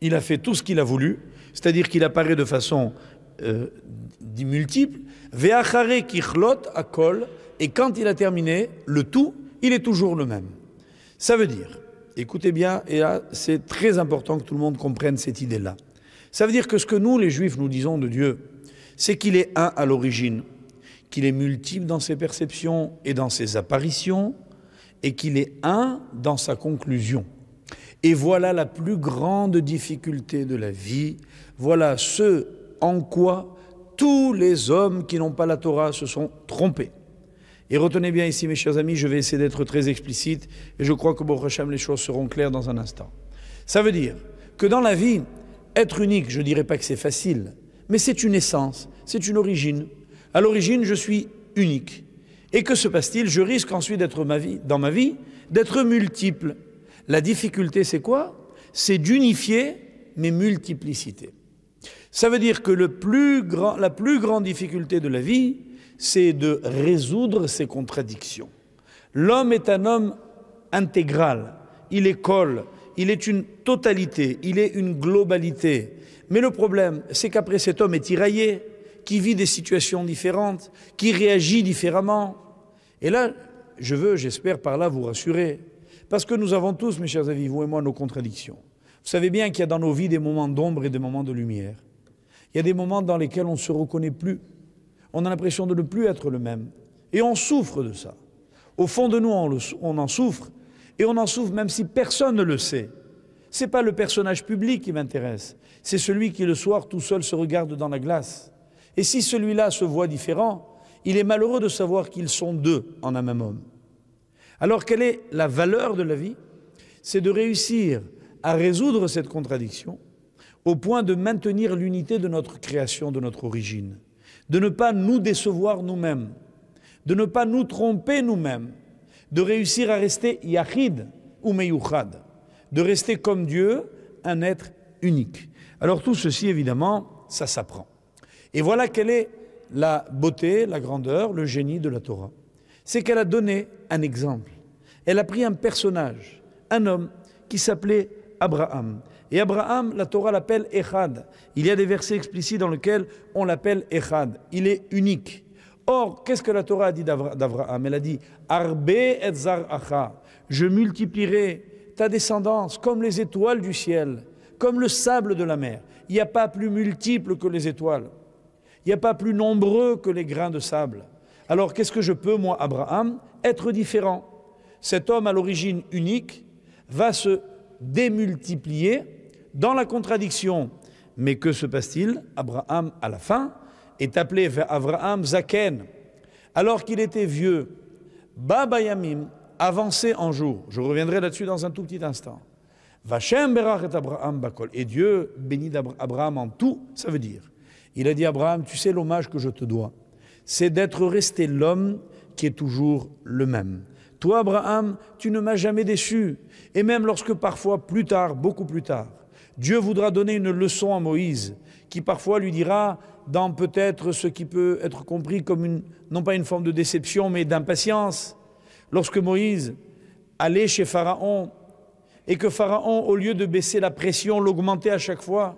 il a fait tout ce qu'il a voulu, c'est-à-dire qu'il apparaît de façon euh, multiple, veachare kichlot akol, et quand il a terminé le tout, il est toujours le même. Ça veut dire, écoutez bien, et là c'est très important que tout le monde comprenne cette idée-là. Ça veut dire que ce que nous, les Juifs, nous disons de Dieu, c'est qu'il est un à l'origine, qu'il est multiple dans ses perceptions et dans ses apparitions, et qu'il est un dans sa conclusion. Et voilà la plus grande difficulté de la vie, voilà ce en quoi tous les hommes qui n'ont pas la Torah se sont trompés. Et retenez bien ici, mes chers amis, je vais essayer d'être très explicite, et je crois que pour Hachem, les choses seront claires dans un instant. Ça veut dire que dans la vie, être unique, je ne dirais pas que c'est facile, mais c'est une essence, c'est une origine. À l'origine, je suis unique. Et que se passe-t-il Je risque ensuite d'être dans ma vie d'être multiple. La difficulté, c'est quoi C'est d'unifier mes multiplicités. Ça veut dire que la plus grande difficulté de la vie, c'est de résoudre ses contradictions. L'homme est un homme intégral, il est colle, il est une totalité, il est une globalité. Mais le problème, c'est qu'après cet homme est tiraillé qui vit des situations différentes, qui réagit différemment. Et là, je veux, j'espère par là vous rassurer, parce que nous avons tous, mes chers amis, vous et moi, nos contradictions. Vous savez bien qu'il y a dans nos vies des moments d'ombre et des moments de lumière. Il y a des moments dans lesquels on ne se reconnaît plus. On a l'impression de ne plus être le même. Et on souffre de ça. Au fond de nous, on, en souffre. Et on en souffre même si personne ne le sait. Ce n'est pas le personnage public qui m'intéresse. C'est celui qui, le soir, tout seul, se regarde dans la glace et si celui-là se voit différent, il est malheureux de savoir qu'ils sont deux en un même homme. Alors quelle est la valeur de la vie C'est de réussir à résoudre cette contradiction au point de maintenir l'unité de notre création, de notre origine, de ne pas nous décevoir nous-mêmes, de ne pas nous tromper nous-mêmes, de réussir à rester yachid ou meyuchad, de rester comme Dieu, un être unique. Alors tout ceci, évidemment, ça s'apprend. Et voilà quelle est la beauté, la grandeur, le génie de la Torah. C'est qu'elle a donné un exemple. Elle a pris un personnage, un homme qui s'appelait Abraham. Et Abraham, la Torah l'appelle Echad. Il y a des versets explicites dans lesquels on l'appelle Echad. Il est unique. Or, qu'est-ce que la Torah a dit d'Abraham Elle a dit Arbe et Zaracha. Je multiplierai ta descendance comme les étoiles du ciel, comme le sable de la mer. Il n'y a pas plus multiple que les étoiles. Il n'y a pas plus nombreux que les grains de sable. Alors qu'est-ce que je peux, moi, Abraham, être différent Cet homme à l'origine unique va se démultiplier dans la contradiction. Mais que se passe-t-il Abraham, à la fin, est appelé vers Abraham Zaken, alors qu'il était vieux, Baba Yamim, avancé en jour. Je reviendrai là-dessus dans un tout petit instant. Vachem berachet et Abraham Bakol. Et Dieu bénit Abraham en tout, ça veut dire il a dit à Abraham, tu sais l'hommage que je te dois, c'est d'être resté l'homme qui est toujours le même. Toi, Abraham, tu ne m'as jamais déçu. Et même lorsque parfois, plus tard, beaucoup plus tard, Dieu voudra donner une leçon à Moïse, qui parfois lui dira, dans peut-être ce qui peut être compris comme une, non pas une forme de déception, mais d'impatience, lorsque Moïse allait chez Pharaon, et que Pharaon, au lieu de baisser la pression, l'augmentait à chaque fois,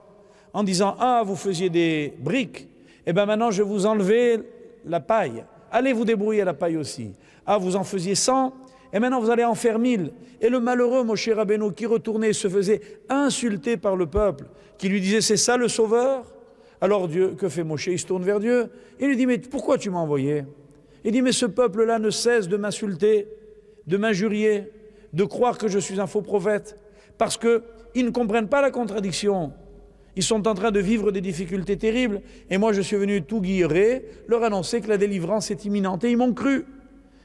en disant Ah, vous faisiez des briques, et eh bien maintenant je vous enlever la paille. Allez vous débrouiller la paille aussi. Ah, vous en faisiez 100, et maintenant vous allez en faire mille. » Et le malheureux Moshe Rabbeinu qui retournait se faisait insulter par le peuple, qui lui disait C'est ça le sauveur Alors Dieu, que fait Moshe Il se tourne vers Dieu. Il lui dit Mais pourquoi tu m'as envoyé Il dit Mais ce peuple-là ne cesse de m'insulter, de m'injurier, de croire que je suis un faux prophète, parce qu'ils ne comprennent pas la contradiction. Ils sont en train de vivre des difficultés terribles. Et moi, je suis venu tout guilleré, leur annoncer que la délivrance est imminente. Et ils m'ont cru.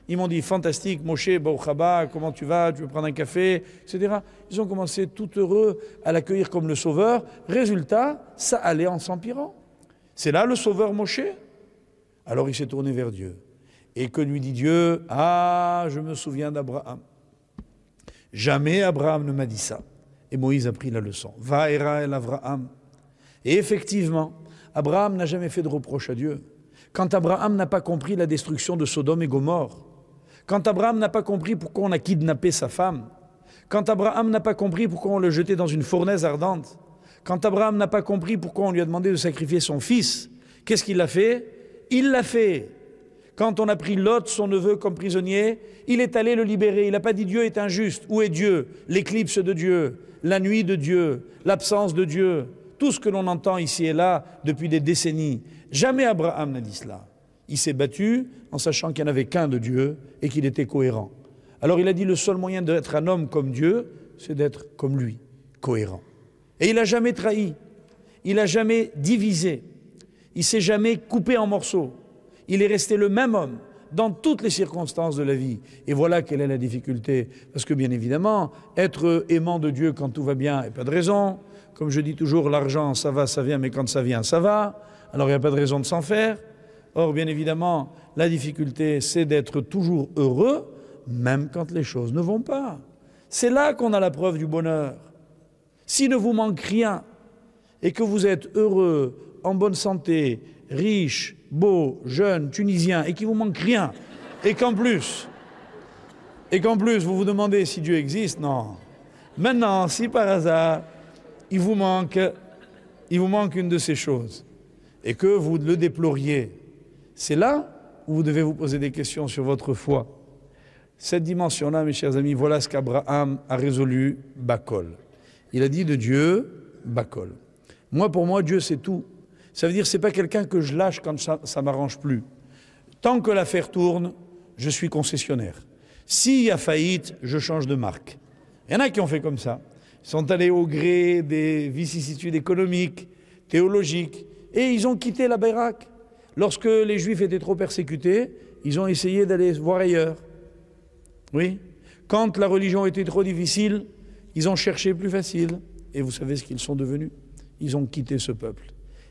Ils m'ont dit, fantastique, Moshe, Bauchaba, comment tu vas, tu veux prendre un café, etc. Ils ont commencé tout heureux à l'accueillir comme le sauveur. Résultat, ça allait en s'empirant. C'est là le sauveur Moshe. Alors il s'est tourné vers Dieu. Et que lui dit Dieu Ah, je me souviens d'Abraham. Jamais Abraham ne m'a dit ça. Et Moïse a pris la leçon. Va, el Abraham. » Et effectivement, Abraham n'a jamais fait de reproche à Dieu. Quand Abraham n'a pas compris la destruction de Sodome et Gomorre, quand Abraham n'a pas compris pourquoi on a kidnappé sa femme, quand Abraham n'a pas compris pourquoi on le jeté dans une fournaise ardente, quand Abraham n'a pas compris pourquoi on lui a demandé de sacrifier son fils, qu'est-ce qu'il a fait Il l'a fait quand on a pris Lot, son neveu, comme prisonnier, il est allé le libérer. Il n'a pas dit Dieu est injuste. Où est Dieu L'éclipse de Dieu, la nuit de Dieu, l'absence de Dieu. Tout ce que l'on entend ici et là depuis des décennies. Jamais Abraham n'a dit cela. Il s'est battu en sachant qu'il n'y en avait qu'un de Dieu et qu'il était cohérent. Alors il a dit le seul moyen d'être un homme comme Dieu, c'est d'être comme lui, cohérent. Et il n'a jamais trahi, il n'a jamais divisé, il s'est jamais coupé en morceaux il est resté le même homme dans toutes les circonstances de la vie. Et voilà quelle est la difficulté. Parce que bien évidemment, être aimant de Dieu quand tout va bien, il pas de raison. Comme je dis toujours, l'argent, ça va, ça vient, mais quand ça vient, ça va. Alors il n'y a pas de raison de s'en faire. Or, bien évidemment, la difficulté, c'est d'être toujours heureux, même quand les choses ne vont pas. C'est là qu'on a la preuve du bonheur. S'il ne vous manque rien et que vous êtes heureux, en bonne santé, riche, beau, jeune, tunisien, et qu'il vous manque rien, et qu'en plus, et qu'en plus vous vous demandez si Dieu existe, non. Maintenant, si par hasard, il vous manque, il vous manque une de ces choses, et que vous le déploriez, c'est là où vous devez vous poser des questions sur votre foi. Cette dimension-là, mes chers amis, voilà ce qu'Abraham a résolu Bacol. Il a dit de Dieu, Bacol. Moi, pour moi, Dieu, c'est tout. Ça veut dire c'est pas quelqu'un que je lâche quand ça, ne m'arrange plus. Tant que l'affaire tourne, je suis concessionnaire. S'il y a faillite, je change de marque. Il y en a qui ont fait comme ça. Ils sont allés au gré des vicissitudes économiques, théologiques, et ils ont quitté la baraque. Lorsque les Juifs étaient trop persécutés, ils ont essayé d'aller voir ailleurs. Oui Quand la religion était trop difficile, ils ont cherché plus facile. Et vous savez ce qu'ils sont devenus Ils ont quitté ce peuple.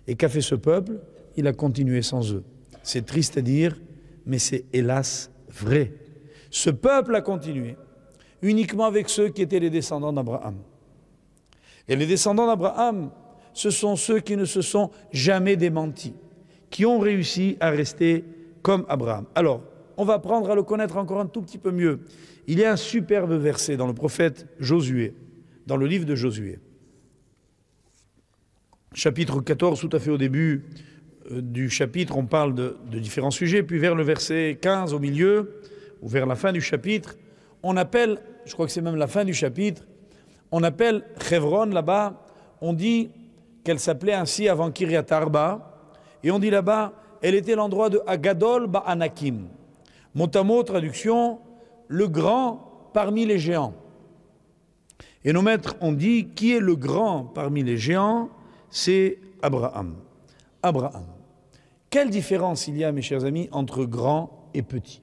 Et qu'a fait ce peuple Il a continué sans eux. C'est triste à dire, mais c'est hélas vrai. Ce peuple a continué uniquement avec ceux qui étaient les descendants d'Abraham. Et les descendants d'Abraham, ce sont ceux qui ne se sont jamais démentis, qui ont réussi à rester comme Abraham. Alors, on va apprendre à le connaître encore un tout petit peu mieux. Il y a un superbe verset dans le prophète Josué, dans le livre de Josué chapitre 14, tout à fait au début euh, du chapitre, on parle de, différents sujets, puis vers le verset 15 au milieu, ou vers la fin du chapitre, on appelle, je crois que c'est même la fin du chapitre, on appelle Chevron là-bas, on dit qu'elle s'appelait ainsi avant Kiryat Arba, et on dit là-bas, elle était l'endroit de Agadol Ba'anakim. Montamo, traduction, le grand parmi les géants. Et nos maîtres ont dit, qui est le grand parmi les géants c'est Abraham. Abraham. Quelle différence il y a, mes chers amis, entre grand et petit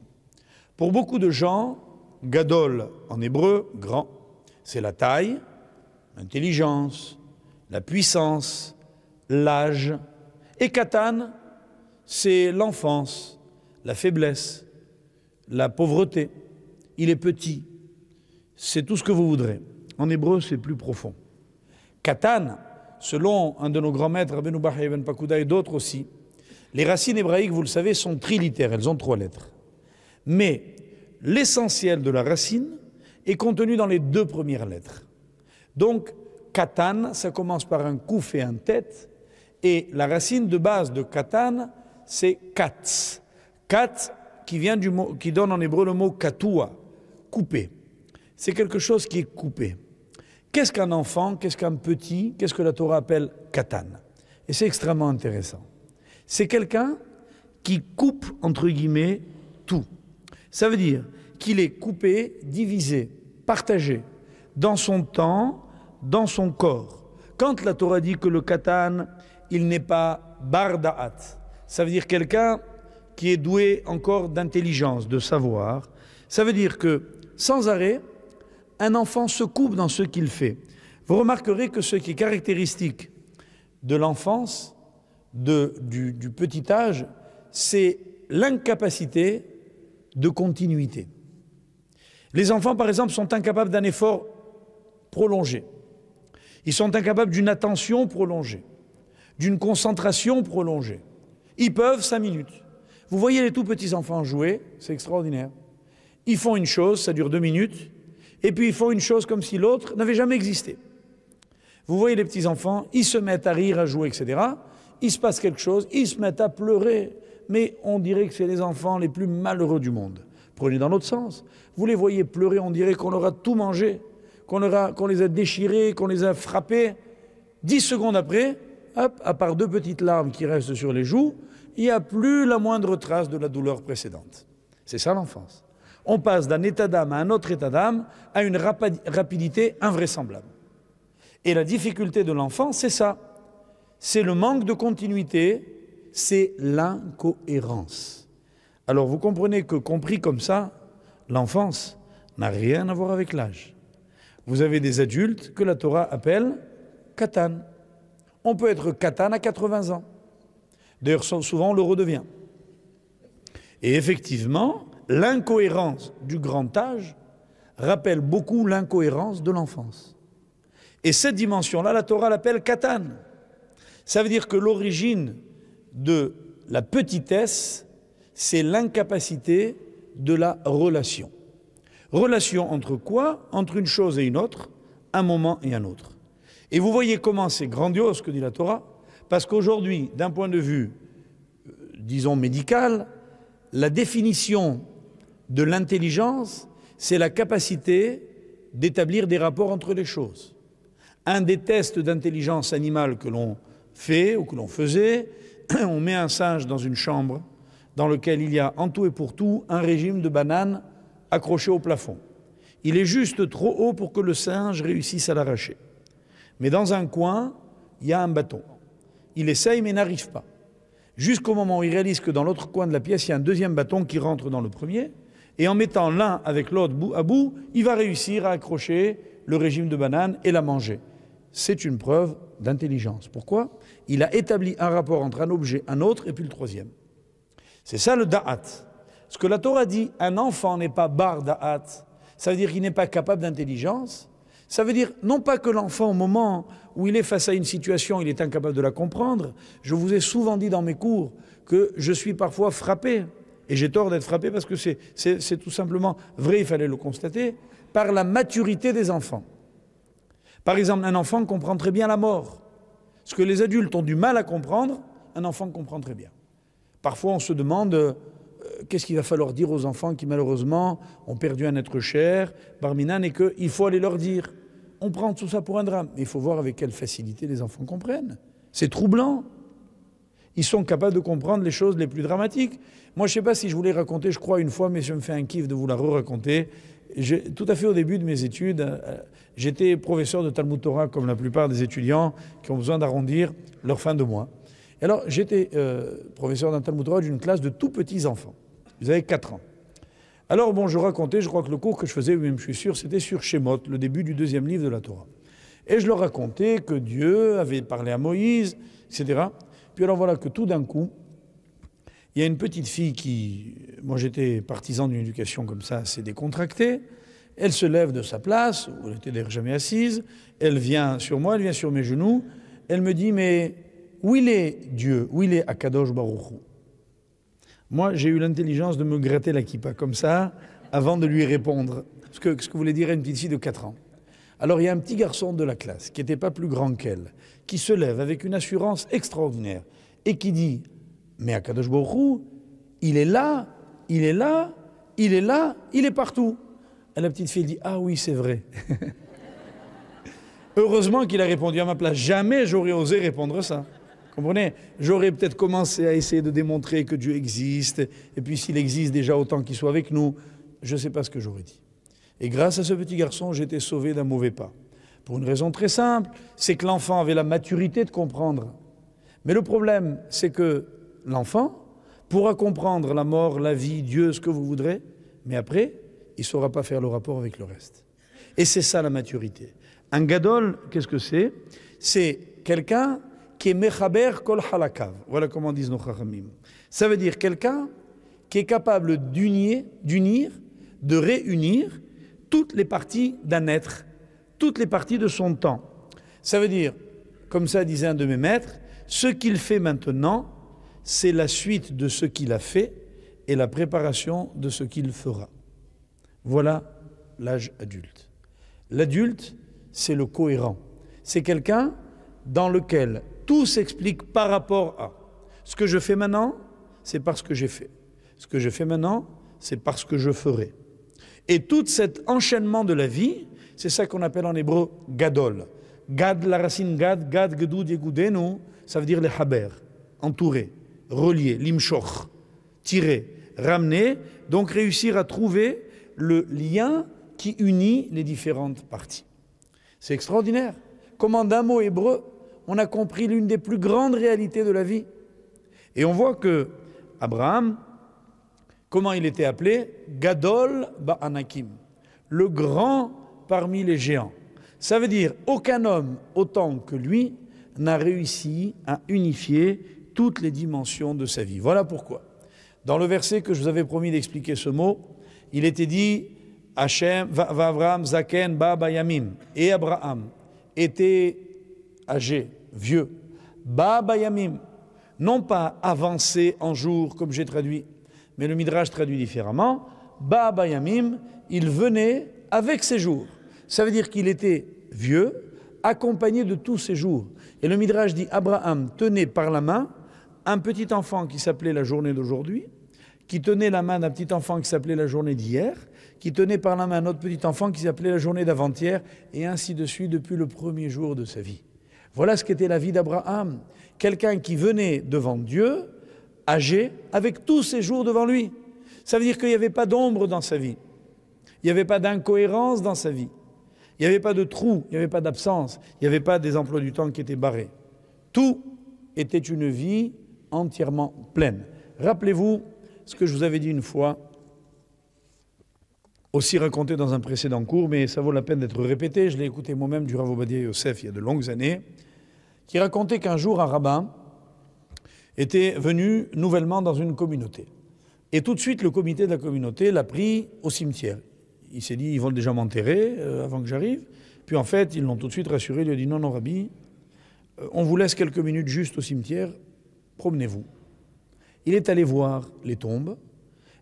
Pour beaucoup de gens, gadol en hébreu, grand, c'est la taille, l'intelligence, la puissance, l'âge. Et katan, c'est l'enfance, la faiblesse, la pauvreté. Il est petit. C'est tout ce que vous voudrez. En hébreu, c'est plus profond. Katan, selon un de nos grands maîtres, Abenou Bahya Ibn pakuda et d'autres aussi, les racines hébraïques, vous le savez, sont trilitaires, elles ont trois lettres. Mais l'essentiel de la racine est contenu dans les deux premières lettres. Donc, katan, ça commence par un kouf et un tête, et la racine de base de katan, c'est katz. Katz, qui, vient du mot, qui donne en hébreu le mot katoua, coupé. C'est quelque chose qui est coupé. Qu'est-ce qu'un enfant Qu'est-ce qu'un petit Qu'est-ce que la Torah appelle katan Et c'est extrêmement intéressant. C'est quelqu'un qui coupe, entre guillemets, tout. Ça veut dire qu'il est coupé, divisé, partagé, dans son temps, dans son corps. Quand la Torah dit que le katan, il n'est pas bardaat, ça veut dire quelqu'un qui est doué encore d'intelligence, de savoir, ça veut dire que sans arrêt, un enfant se coupe dans ce qu'il fait. Vous remarquerez que ce qui est caractéristique de l'enfance, du, petit âge, c'est l'incapacité de continuité. Les enfants, par exemple, sont incapables d'un effort prolongé. Ils sont incapables d'une attention prolongée, d'une concentration prolongée. Ils peuvent cinq minutes. Vous voyez les tout petits enfants jouer, c'est extraordinaire. Ils font une chose, ça dure deux minutes, et puis ils font une chose comme si l'autre n'avait jamais existé. Vous voyez les petits-enfants, ils se mettent à rire, à jouer, etc. Il se passe quelque chose, ils se mettent à pleurer. Mais on dirait que c'est les enfants les plus malheureux du monde. Prenez dans l'autre sens. Vous les voyez pleurer, on dirait qu'on aura tout mangé, qu'on les a déchirés, qu'on les a frappés. Dix secondes après, hop, à part deux petites larmes qui restent sur les joues, il n'y a plus la moindre trace de la douleur précédente. C'est ça l'enfance. On passe d'un état d'âme à un autre état d'âme à une rapidité invraisemblable. Et la difficulté de l'enfant, c'est ça. C'est le manque de continuité, c'est l'incohérence. Alors vous comprenez que compris comme ça, l'enfance n'a rien à voir avec l'âge. Vous avez des adultes que la Torah appelle katan. On peut être katan à 80 ans. D'ailleurs, souvent on le redevient. Et effectivement, l'incohérence du grand âge rappelle beaucoup l'incohérence de l'enfance. Et cette dimension-là, la Torah l'appelle katane. Ça veut dire que l'origine de la petitesse, c'est l'incapacité de la relation. Relation entre quoi Entre une chose et une autre, un moment et un autre. Et vous voyez comment c'est grandiose ce que dit la Torah, parce qu'aujourd'hui, d'un point de vue, euh, disons, médical, la définition de l'intelligence, c'est la capacité d'établir des rapports entre les choses. Un des tests d'intelligence animale que l'on fait ou que l'on faisait, on met un singe dans une chambre dans laquelle il y a en tout et pour tout un régime de bananes accroché au plafond. Il est juste trop haut pour que le singe réussisse à l'arracher. Mais dans un coin, il y a un bâton. Il essaye mais n'arrive pas. Jusqu'au moment où il réalise que dans l'autre coin de la pièce, il y a un deuxième bâton qui rentre dans le premier et en mettant l'un avec l'autre bout à bout, il va réussir à accrocher le régime de banane et la manger. C'est une preuve d'intelligence. Pourquoi Il a établi un rapport entre un objet, un autre, et puis le troisième. C'est ça le da'at. Ce que la Torah dit, un enfant n'est pas bar da'at, ça veut dire qu'il n'est pas capable d'intelligence, ça veut dire non pas que l'enfant, au moment où il est face à une situation, il est incapable de la comprendre. Je vous ai souvent dit dans mes cours que je suis parfois frappé et j'ai tort d'être frappé parce que c'est tout simplement vrai, il fallait le constater, par la maturité des enfants. Par exemple, un enfant comprend très bien la mort. Ce que les adultes ont du mal à comprendre, un enfant comprend très bien. Parfois, on se demande euh, qu'est-ce qu'il va falloir dire aux enfants qui, malheureusement, ont perdu un être cher, Barminan, et qu'il faut aller leur dire. On prend tout ça pour un drame. Mais il faut voir avec quelle facilité les enfants comprennent. C'est troublant. Ils sont capables de comprendre les choses les plus dramatiques. Moi, je ne sais pas si je voulais raconter. je crois, une fois, mais je me fais un kiff de vous la re-raconter. Tout à fait au début de mes études, euh, j'étais professeur de Talmud Torah, comme la plupart des étudiants qui ont besoin d'arrondir leur fin de mois. Et alors, j'étais euh, professeur d'un Talmud Torah d'une classe de tout petits enfants. Vous avaient 4 ans. Alors, bon, je racontais, je crois que le cours que je faisais, même je suis sûr, c'était sur Shemot, le début du deuxième livre de la Torah. Et je leur racontais que Dieu avait parlé à Moïse, etc. Puis alors voilà que tout d'un coup, il y a une petite fille qui, moi j'étais partisan d'une éducation comme ça, c'est décontractée. Elle se lève de sa place, où elle n'était d'ailleurs jamais assise, elle vient sur moi, elle vient sur mes genoux, elle me dit Mais où il est Dieu Où il est Akadosh Baruchou Moi j'ai eu l'intelligence de me gratter la kippa comme ça, avant de lui répondre ce que, ce que voulait dire une petite fille de 4 ans. Alors il y a un petit garçon de la classe, qui n'était pas plus grand qu'elle, qui se lève avec une assurance extraordinaire et qui dit mais Akadosh Baruch il est là, il est là, il est là, il est partout. Et la petite fille dit Ah oui, c'est vrai. Heureusement qu'il a répondu à ma place. Jamais j'aurais osé répondre ça. Comprenez J'aurais peut-être commencé à essayer de démontrer que Dieu existe, et puis s'il existe déjà autant qu'il soit avec nous, je ne sais pas ce que j'aurais dit. Et grâce à ce petit garçon, j'étais sauvé d'un mauvais pas. Pour une raison très simple, c'est que l'enfant avait la maturité de comprendre. Mais le problème, c'est que l'enfant pourra comprendre la mort, la vie, Dieu, ce que vous voudrez, mais après, il ne saura pas faire le rapport avec le reste. Et c'est ça la maturité. Un gadol, qu'est-ce que c'est C'est quelqu'un qui est mechaber kol halakav. Voilà comment disent nos chachamim. Ça veut dire quelqu'un qui est capable d'unir, d'unir, de réunir toutes les parties d'un être, toutes les parties de son temps. Ça veut dire, comme ça disait un de mes maîtres, ce qu'il fait maintenant, c'est la suite de ce qu'il a fait et la préparation de ce qu'il fera. Voilà l'âge adulte. L'adulte, c'est le cohérent. C'est quelqu'un dans lequel tout s'explique par rapport à ce que je fais maintenant, c'est parce que j'ai fait. Ce que je fais maintenant, c'est parce que je ferai. Et tout cet enchaînement de la vie, c'est ça qu'on appelle en hébreu gadol. Gad, la racine gad, gad, gedoud, yegoudenu, ça veut dire les haber, entouré relier, l'imchoch, tirer, ramener, donc réussir à trouver le lien qui unit les différentes parties. C'est extraordinaire. Comment d'un mot hébreu, on a compris l'une des plus grandes réalités de la vie. Et on voit que Abraham, comment il était appelé Gadol Ba'anakim, le grand parmi les géants. Ça veut dire aucun homme autant que lui n'a réussi à unifier toutes les dimensions de sa vie. Voilà pourquoi. Dans le verset que je vous avais promis d'expliquer ce mot, il était dit Hachem, Vavram, Zaken, Baba et Abraham étaient âgés, vieux. Baba non pas avancé en jours comme j'ai traduit, mais le Midrash traduit différemment. Ba il venait avec ses jours. Ça veut dire qu'il était vieux, accompagné de tous ses jours. Et le Midrash dit Abraham tenez par la main un petit enfant qui s'appelait la journée d'aujourd'hui, qui tenait la main d'un petit enfant qui s'appelait la journée d'hier, qui tenait par la main un autre petit enfant qui s'appelait la journée d'avant-hier, et ainsi de suite depuis le premier jour de sa vie. Voilà ce qu'était la vie d'Abraham, quelqu'un qui venait devant Dieu, âgé, avec tous ses jours devant lui. Ça veut dire qu'il n'y avait pas d'ombre dans sa vie, il n'y avait pas d'incohérence dans sa vie, il n'y avait pas de trou, il n'y avait pas d'absence, il n'y avait pas des emplois du temps qui étaient barrés. Tout était une vie entièrement pleine. Rappelez-vous ce que je vous avais dit une fois, aussi raconté dans un précédent cours, mais ça vaut la peine d'être répété. Je l'ai écouté moi-même du Obadiah Yosef il y a de longues années, qui racontait qu'un jour un rabbin était venu nouvellement dans une communauté. Et tout de suite, le comité de la communauté l'a pris au cimetière. Il s'est dit, ils vont déjà m'enterrer euh, avant que j'arrive. Puis en fait, ils l'ont tout de suite rassuré. Il lui a dit, non, non, Rabbi, euh, on vous laisse quelques minutes juste au cimetière promenez-vous. Il est allé voir les tombes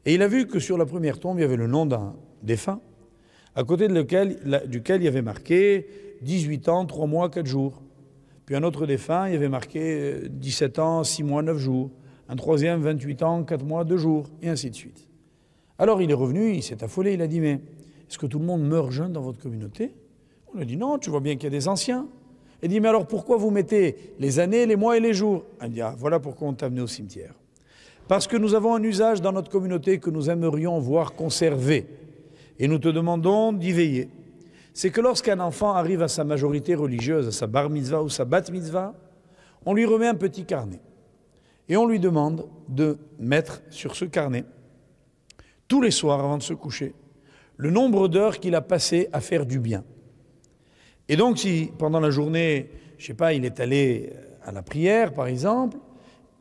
et il a vu que sur la première tombe, il y avait le nom d'un défunt, à côté de lequel, duquel il y avait marqué 18 ans, 3 mois, 4 jours. Puis un autre défunt, il y avait marqué 17 euh, ans, 6 mois, 9 jours. Un troisième, 28 ans, 4 mois, 2 jours, et ainsi de suite. Alors il est revenu, il s'est affolé, il a dit Mais est-ce que tout le monde meurt jeune dans votre communauté On a dit Non, tu vois bien qu'il y a des anciens. Il dit, mais alors pourquoi vous mettez les années, les mois et les jours Il dit, ah, voilà pourquoi on t'a amené au cimetière. Parce que nous avons un usage dans notre communauté que nous aimerions voir conservé. Et nous te demandons d'y veiller. C'est que lorsqu'un enfant arrive à sa majorité religieuse, à sa bar mitzvah ou sa bat mitzvah, on lui remet un petit carnet. Et on lui demande de mettre sur ce carnet, tous les soirs avant de se coucher, le nombre d'heures qu'il a passé à faire du bien. Et donc, si pendant la journée, je sais pas, il est allé euh, à la prière, par exemple,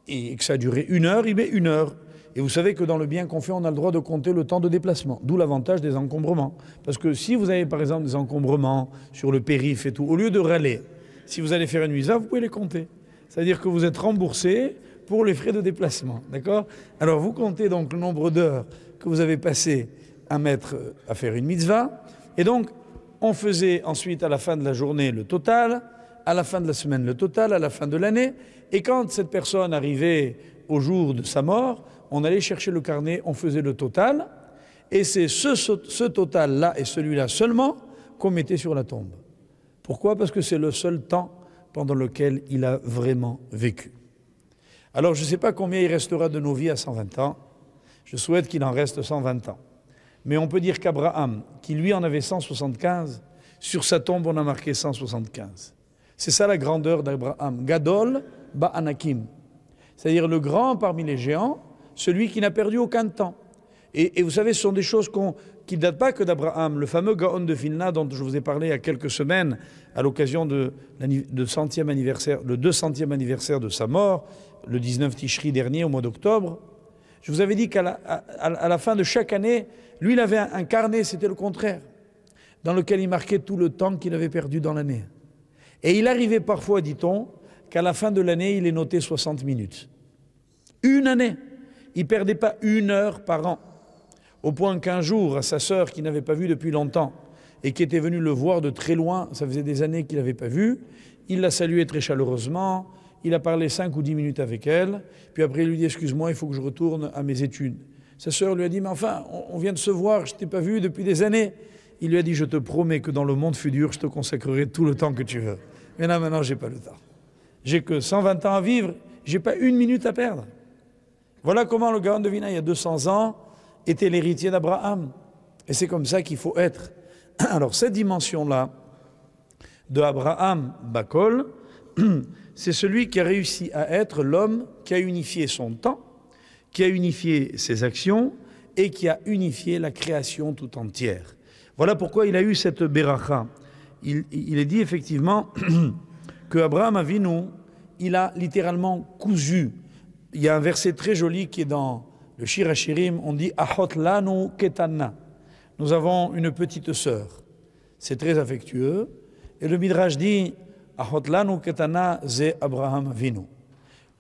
et que ça a duré une heure, il met une heure. Et vous savez que dans le bien confiant, on a le droit de compter le temps de déplacement, d'où l'avantage des encombrements. Parce que si vous avez par exemple des encombrements sur le périph' et tout, au lieu de râler, si vous allez faire une mitzvah, vous pouvez les compter. C'est-à-dire que vous êtes remboursé pour les frais de déplacement. D'accord Alors vous comptez donc le nombre d'heures que vous avez passé à mettre euh, à faire une mitzvah. Et donc, on faisait ensuite à la fin de la journée le total, à la fin de la semaine le total, à la fin de l'année. Et quand cette personne arrivait au jour de sa mort, on allait chercher le carnet, on faisait le total. Et c'est ce, total-là et celui-là seulement qu'on mettait sur la tombe. Pourquoi Parce que c'est le seul temps pendant lequel il a vraiment vécu. Alors je ne sais pas combien il restera de nos vies à 120 ans. Je souhaite qu'il en reste 120 ans. Mais on peut dire qu'Abraham, qui lui en avait 175, sur sa tombe on a marqué 175. C'est ça la grandeur d'Abraham. Gadol ba'anakim. C'est-à-dire le grand parmi les géants, celui qui n'a perdu aucun temps. Et, vous savez, ce sont des choses qui ne datent pas que d'Abraham. Le fameux Gaon de Vilna, dont je vous ai parlé il y a quelques semaines, à l'occasion de, de le 200e anniversaire de sa mort, le 19 Tishri dernier, au mois d'octobre, je vous avais dit qu'à la fin de chaque année, lui, il avait un carnet, c'était le contraire, dans lequel il marquait tout le temps qu'il avait perdu dans l'année. Et il arrivait parfois, dit-on, qu'à la fin de l'année, il est noté 60 minutes. Une année. Il perdait pas une heure par an. Au point qu'un jour, à sa sœur qui n'avait pas vu depuis longtemps et qui était venue le voir de très loin, ça faisait des années qu'il n'avait pas vu, il l'a saluée très chaleureusement, il a parlé cinq ou dix minutes avec elle, puis après il lui dit excuse-moi, il faut que je retourne à mes études. Sa sœur lui a dit, mais enfin, on, vient de se voir, je ne t'ai pas vu depuis des années. Il lui a dit, je te promets que dans le monde futur, je te consacrerai tout le temps que tu veux. Mais là, maintenant, j'ai pas le temps. J'ai que 120 ans à vivre, j'ai pas une minute à perdre. Voilà comment le Gaon de Vina, il y a 200 ans, était l'héritier d'Abraham. Et c'est comme ça qu'il faut être. Alors, cette dimension-là, de Abraham Bakol, c'est celui qui a réussi à être l'homme qui a unifié son temps, qui a unifié ses actions et qui a unifié la création tout entière. Voilà pourquoi il a eu cette beracha. Il, est dit effectivement que Abraham Avinu, il a littéralement cousu. Il y a un verset très joli qui est dans le Shirachirim, on dit Ahot lanu ketana. Nous avons une petite sœur. C'est très affectueux. Et le Midrash dit Ahot lanu ketana ze Abraham Avinu.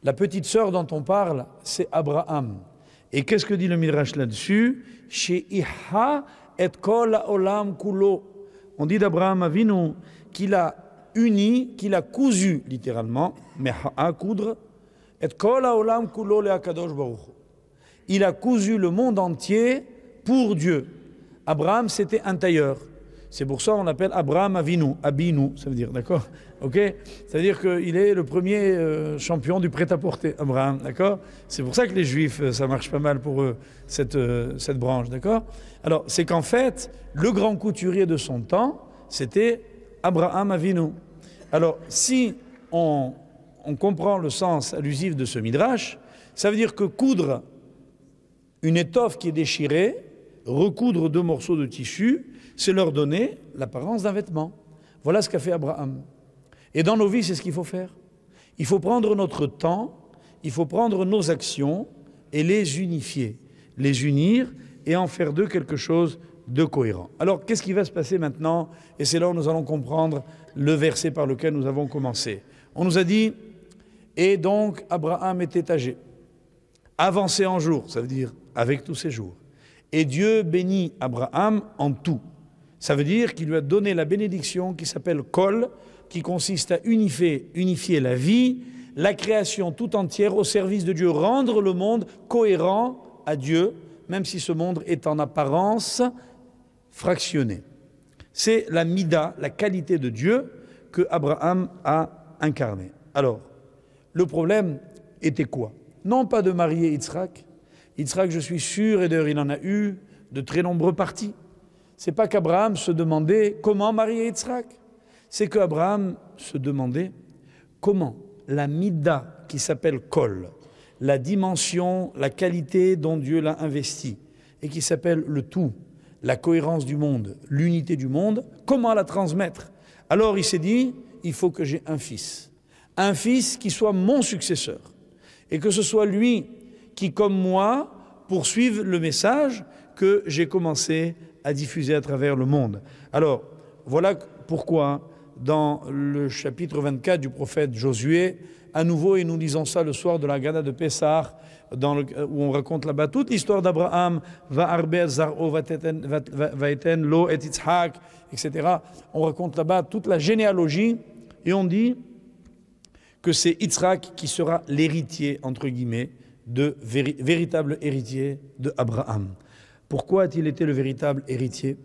La petite sœur dont on parle, c'est Abraham. Et qu'est-ce que dit le Midrash là-dessus et kol kulo. On dit d'Abraham Avinu qu'il a uni, qu'il a cousu littéralement, mais à coudre, et kol kulo Il a cousu le monde entier pour Dieu. Abraham, c'était un tailleur. C'est pour ça qu'on l'appelle Abraham Avinu, Abinu, ça veut dire, d'accord Ok C'est-à-dire qu'il est le premier euh, champion du prêt-à-porter, Abraham, d'accord C'est pour ça que les Juifs, euh, ça marche pas mal pour eux, cette, euh, cette branche, d'accord Alors, c'est qu'en fait, le grand couturier de son temps, c'était Abraham Avinu. Alors, si on, on comprend le sens allusif de ce midrash, ça veut dire que coudre une étoffe qui est déchirée, recoudre deux morceaux de tissu, c'est leur donner l'apparence d'un vêtement. Voilà ce qu'a fait Abraham. Et dans nos vies, c'est ce qu'il faut faire. Il faut prendre notre temps, il faut prendre nos actions et les unifier, les unir et en faire d'eux quelque chose de cohérent. Alors, qu'est-ce qui va se passer maintenant Et c'est là où nous allons comprendre le verset par lequel nous avons commencé. On nous a dit, et donc Abraham était âgé, avancé en jours, ça veut dire avec tous ses jours. Et Dieu bénit Abraham en tout. Ça veut dire qu'il lui a donné la bénédiction qui s'appelle col » qui consiste à unifier, unifier la vie, la création tout entière au service de Dieu, rendre le monde cohérent à Dieu, même si ce monde est en apparence fractionné. C'est la mida, la qualité de Dieu que Abraham a incarnée. Alors, le problème était quoi Non pas de marier Yitzhak. Yitzhak, je suis sûr, et d'ailleurs il en a eu de très nombreux partis. C'est pas qu'Abraham se demandait comment marier Yitzhak c'est qu'Abraham se demandait comment la Mida, qui s'appelle Kol, la dimension, la qualité dont Dieu l'a investi, et qui s'appelle le tout, la cohérence du monde, l'unité du monde, comment la transmettre Alors il s'est dit, il faut que j'ai un fils, un fils qui soit mon successeur, et que ce soit lui qui, comme moi, poursuive le message que j'ai commencé à diffuser à travers le monde. Alors, voilà pourquoi dans le chapitre 24 du prophète Josué. À nouveau, et nous lisons ça le soir de la Gada de Pessah, dans euh, où on raconte là-bas toute l'histoire d'Abraham, va Arber, Zaro, va Eten, Lo, et Itzhak, etc. On raconte là-bas toute la généalogie et on dit que c'est Itzhak qui sera l'héritier, entre guillemets, de véritable héritier de Abraham. Pourquoi a-t-il été le véritable héritier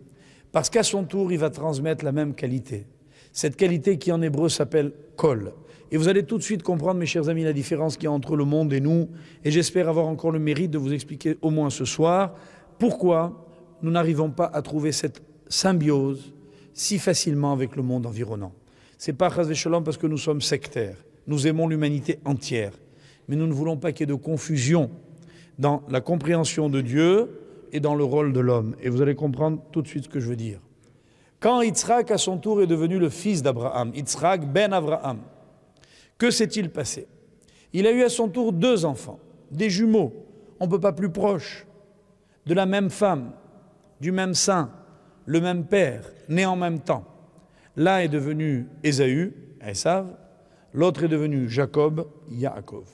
Parce qu'à son tour, il va transmettre la même qualité cette qualité qui en hébreu s'appelle kol. Et vous allez tout de suite comprendre, mes chers amis, la différence qu'il y a entre le monde et nous. Et j'espère avoir encore le mérite de vous expliquer au moins ce soir pourquoi nous n'arrivons pas à trouver cette symbiose si facilement avec le monde environnant. C'est pas parce que nous sommes sectaires. Nous aimons l'humanité entière. Mais nous ne voulons pas qu'il y ait de confusion dans la compréhension de Dieu et dans le rôle de l'homme. Et vous allez comprendre tout de suite ce que je veux dire. Quand Yitzhak, à son tour, est devenu le fils d'Abraham, Yitzhak ben Abraham, que s'est-il passé Il a eu à son tour deux enfants, des jumeaux, on ne peut pas plus proches, de la même femme, du même sein, le même père, né en même temps. L'un est devenu Ésaü, Esav, l'autre est devenu Jacob, Yaakov.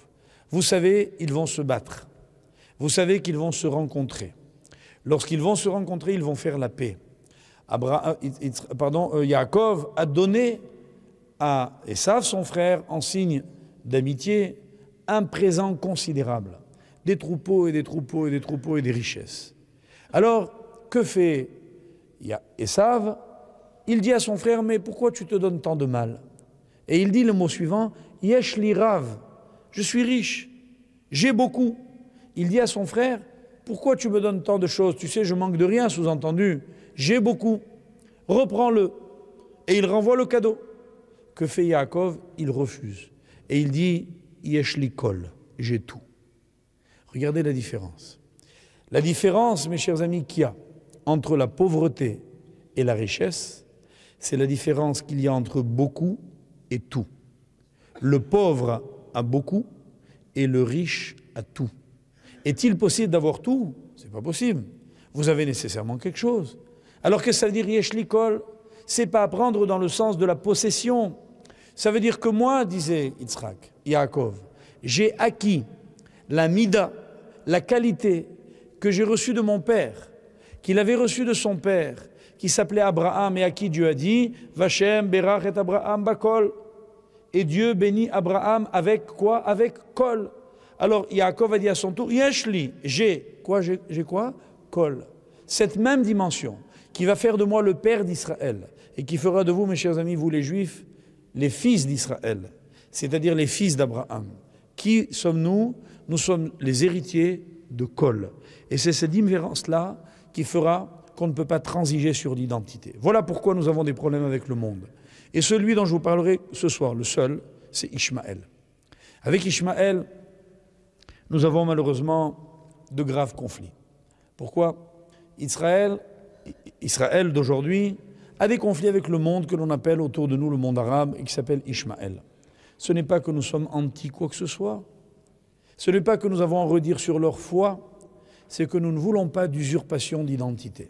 Vous savez, ils vont se battre. Vous savez qu'ils vont se rencontrer. Lorsqu'ils vont se rencontrer, ils vont faire la paix. Euh, pardon, euh, Yaakov a donné à Esav, son frère, en signe d'amitié, un présent considérable, des troupeaux et des troupeaux et des troupeaux et des richesses. Alors, que fait Esav Il dit à son frère, mais pourquoi tu te donnes tant de mal Et il dit le mot suivant, Yesh li rav, je suis riche, j'ai beaucoup. Il dit à son frère, pourquoi tu me donnes tant de choses Tu sais, je manque de rien, sous-entendu j'ai beaucoup, reprends-le. Et il renvoie le cadeau. Que fait Yaakov Il refuse. Et il dit, Yeshlikol, j'ai tout. Regardez la différence. La différence, mes chers amis, qu'il y a entre la pauvreté et la richesse, c'est la différence qu'il y a entre beaucoup et tout. Le pauvre a beaucoup et le riche a tout. Est-il possible d'avoir tout C'est pas possible. Vous avez nécessairement quelque chose. Alors que ça veut dire Yeshli Kol C'est pas apprendre prendre dans le sens de la possession. Ça veut dire que moi, disait Yitzhak, Yaakov, j'ai acquis la mida, la qualité que j'ai reçue de mon père, qu'il avait reçue de son père, qui s'appelait Abraham et à qui Dieu a dit Vachem, Berach et Abraham, Bakol. Et Dieu bénit Abraham avec quoi Avec Kol. Alors Yaakov a dit à son tour Yeshli, j'ai quoi J'ai quoi Kol. Cette même dimension qui va faire de moi le Père d'Israël, et qui fera de vous, mes chers amis, vous les Juifs, les fils d'Israël, c'est-à-dire les fils d'Abraham. Qui sommes-nous Nous sommes les héritiers de Col. Et c'est cette différence-là qui fera qu'on ne peut pas transiger sur l'identité. Voilà pourquoi nous avons des problèmes avec le monde. Et celui dont je vous parlerai ce soir, le seul, c'est Ishmaël. Avec Ishmaël, nous avons malheureusement de graves conflits. Pourquoi Israël Israël d'aujourd'hui a des conflits avec le monde que l'on appelle autour de nous le monde arabe et qui s'appelle Ishmaël. Ce n'est pas que nous sommes anti quoi que ce soit. Ce n'est pas que nous avons à redire sur leur foi. C'est que nous ne voulons pas d'usurpation d'identité.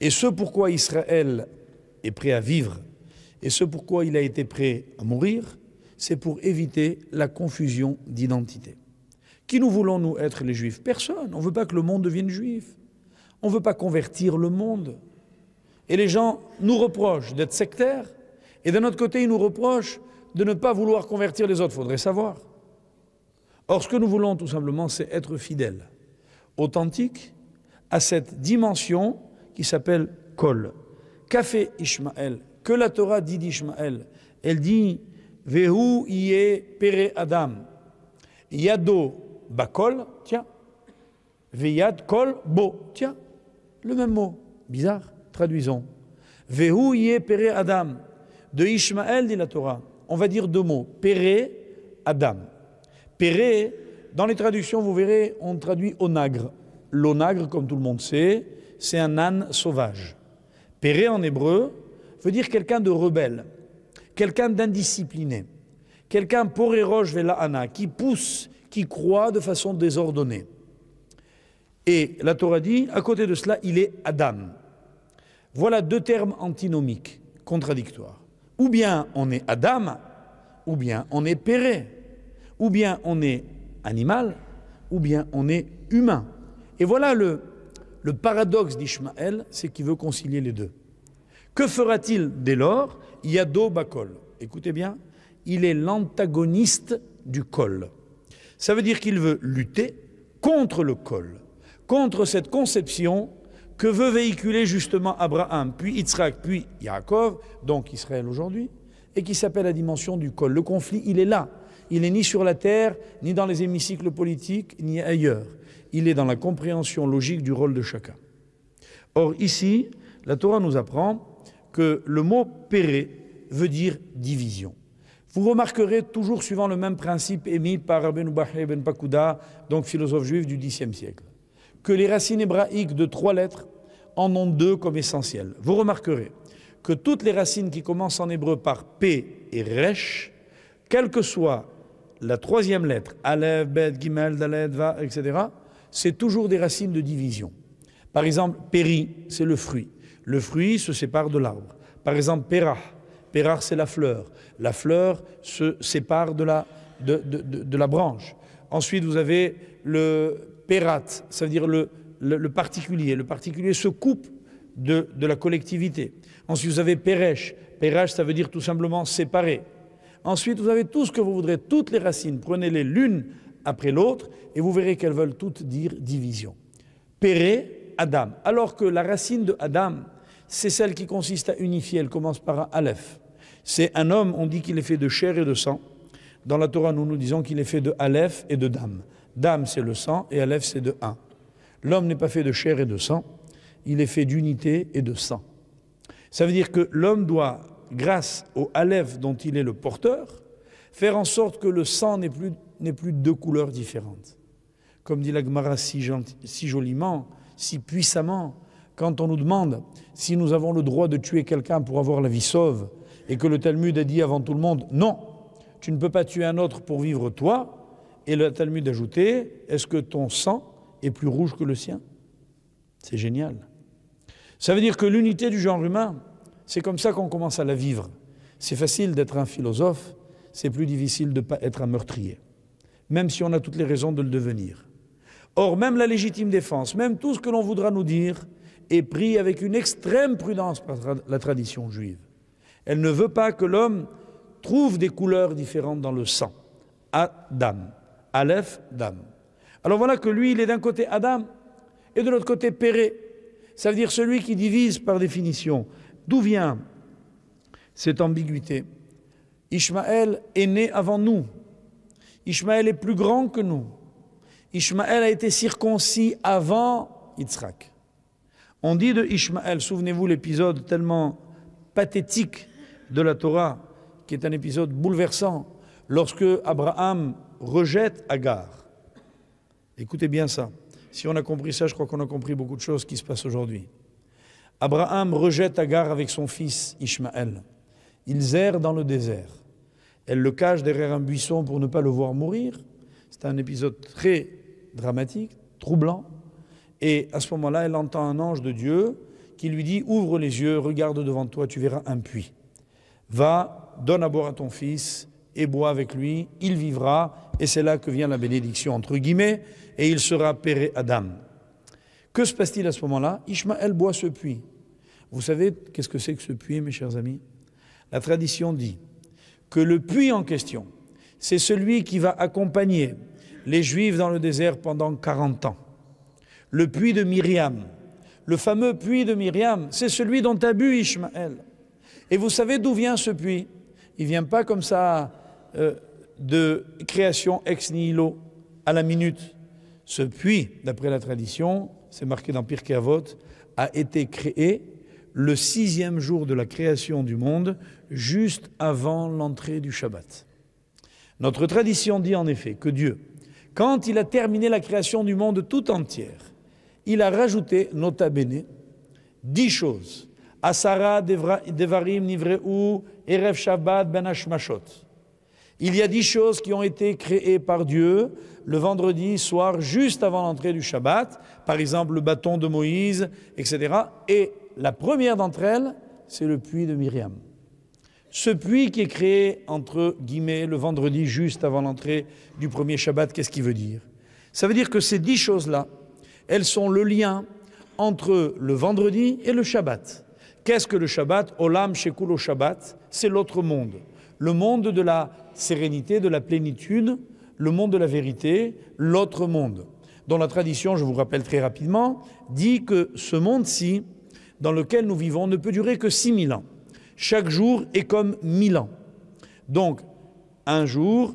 Et ce pourquoi Israël est prêt à vivre et ce pourquoi il a été prêt à mourir, c'est pour éviter la confusion d'identité. Qui nous voulons-nous être les juifs Personne. On ne veut pas que le monde devienne juif. On ne veut pas convertir le monde. Et les gens nous reprochent d'être sectaires, et d'un autre côté, ils nous reprochent de ne pas vouloir convertir les autres. Faudrait savoir. Or, ce que nous voulons tout simplement, c'est être fidèles, authentiques à cette dimension qui s'appelle Kol. Qu'a fait Que la Torah dit d'Ishmaël Elle dit Vehu yé pere Adam. Yado bakol, tiens. Veyad kol bo, tiens. Le même mot, bizarre, traduisons. yé pere Adam. De Ishmaël, dit la Torah, on va dire deux mots, péré, Adam. Péré, dans les traductions, vous verrez, on traduit onagre. L'onagre, comme tout le monde sait, c'est un âne sauvage. Péré en hébreu veut dire quelqu'un de rebelle, quelqu'un d'indiscipliné, quelqu'un pour vela ana, qui pousse, qui croit de façon désordonnée. Et la Torah dit, à côté de cela, il est Adam. Voilà deux termes antinomiques, contradictoires. Ou bien on est Adam, ou bien on est Péré, ou bien on est animal, ou bien on est humain. Et voilà le, paradoxe d'Ishmaël, c'est qu'il veut concilier les deux. Que fera-t-il dès lors Yado Bakol. Écoutez bien, il est l'antagoniste du col. Ça veut dire qu'il veut lutter contre le col contre cette conception que veut véhiculer justement Abraham, puis Yitzhak, puis Yaakov, donc Israël aujourd'hui, et qui s'appelle la dimension du col. Le conflit, il est là. Il n'est ni sur la terre, ni dans les hémicycles politiques, ni ailleurs. Il est dans la compréhension logique du rôle de chacun. Or, ici, la Torah nous apprend que le mot péré veut dire division. Vous remarquerez toujours suivant le même principe émis par Rabbeinu Bahé ben Pakuda, donc philosophe juif du Xe siècle que les racines hébraïques de trois lettres en ont deux comme essentielles. Vous remarquerez que toutes les racines qui commencent en hébreu par P et Resh, quelle que soit la troisième lettre, Aleph, Bet, Gimel, Dalet, Va, etc., c'est toujours des racines de division. Par exemple, Péri, c'est le fruit. Le fruit se sépare de l'arbre. Par exemple, Perah. Perah, c'est la fleur. La fleur se sépare de la branche. Ensuite, vous avez le perat, ça veut dire le, particulier. Le particulier se coupe de, la collectivité. Ensuite, vous avez peresh. Peresh, ça veut dire tout simplement séparer. Ensuite, vous avez tout ce que vous voudrez, toutes les racines. Prenez-les l'une après l'autre et vous verrez qu'elles veulent toutes dire division. Péré, Adam. Alors que la racine de Adam, c'est celle qui consiste à unifier. Elle commence par un Aleph. C'est un homme, on dit qu'il est fait de chair et de sang. Dans la Torah, nous nous disons qu'il est fait de Aleph et de Dame. Dame, c'est le sang, et Aleph, c'est de un. L'homme n'est pas fait de chair et de sang, il est fait d'unité et de sang. Ça veut dire que l'homme doit, grâce au Aleph dont il est le porteur, faire en sorte que le sang n'ait plus, plus, deux couleurs différentes. Comme dit l'Agmara si, si joliment, si puissamment, quand on nous demande si nous avons le droit de tuer quelqu'un pour avoir la vie sauve, et que le Talmud a dit avant tout le monde, non, tu ne peux pas tuer un autre pour vivre toi, et le Talmud ajoutait Est-ce que ton sang est plus rouge que le sien C'est génial. Ça veut dire que l'unité du genre humain, c'est comme ça qu'on commence à la vivre. C'est facile d'être un philosophe, c'est plus difficile de ne pas être un meurtrier, même si on a toutes les raisons de le devenir. Or, même la légitime défense, même tout ce que l'on voudra nous dire, est pris avec une extrême prudence par la tradition juive. Elle ne veut pas que l'homme trouve des couleurs différentes dans le sang. Adam, Aleph Dam. Alors voilà que lui, il est d'un côté Adam et de l'autre côté Péré. Ça veut dire celui qui divise par définition. D'où vient cette ambiguïté Ishmaël est né avant nous. Ishmaël est plus grand que nous. Ishmaël a été circoncis avant Yitzhak. On dit de Ishmaël, souvenez-vous l'épisode tellement pathétique de la Torah, qui est un épisode bouleversant, lorsque Abraham rejette Agar. Écoutez bien ça. Si on a compris ça, je crois qu'on a compris beaucoup de choses qui se passent aujourd'hui. Abraham rejette Agar avec son fils Ishmaël. Ils errent dans le désert. Elle le cache derrière un buisson pour ne pas le voir mourir. C'est un épisode très dramatique, troublant. Et à ce moment-là, elle entend un ange de Dieu qui lui dit Ouvre les yeux, regarde devant toi, tu verras un puits. Va, donne à boire à ton fils et boit avec lui, il vivra, et c'est là que vient la bénédiction, entre guillemets, et il sera péré Adam. Que se passe-t-il à ce moment-là Ishmaël boit ce puits. Vous savez qu'est-ce que c'est que ce puits, mes chers amis La tradition dit que le puits en question, c'est celui qui va accompagner les Juifs dans le désert pendant 40 ans. Le puits de Myriam, le fameux puits de Myriam, c'est celui dont a bu Ishmaël. Et vous savez d'où vient ce puits Il vient pas comme ça euh, de création ex nihilo à la minute. Ce puits, d'après la tradition, c'est marqué dans Pirkei Avot, a été créé le sixième jour de la création du monde, juste avant l'entrée du Shabbat. Notre tradition dit en effet que Dieu, quand il a terminé la création du monde tout entière, il a rajouté, nota bene, dix choses. Asara, Devarim, Nivreu, Erev Shabbat, Ben mashot. Il y a dix choses qui ont été créées par Dieu le vendredi soir, juste avant l'entrée du Shabbat, par exemple le bâton de Moïse, etc. Et la première d'entre elles, c'est le puits de Myriam. Ce puits qui est créé, entre guillemets, le vendredi juste avant l'entrée du premier Shabbat, qu'est-ce qu'il veut dire Ça veut dire que ces dix choses-là, elles sont le lien entre le vendredi et le Shabbat. Qu'est-ce que le Shabbat Olam shekulo Shabbat, c'est l'autre monde, le monde de la sérénité, de la plénitude, le monde de la vérité, l'autre monde, dont la tradition, je vous rappelle très rapidement, dit que ce monde-ci, dans lequel nous vivons, ne peut durer que 6000 ans. Chaque jour est comme 1000 ans. Donc, un jour,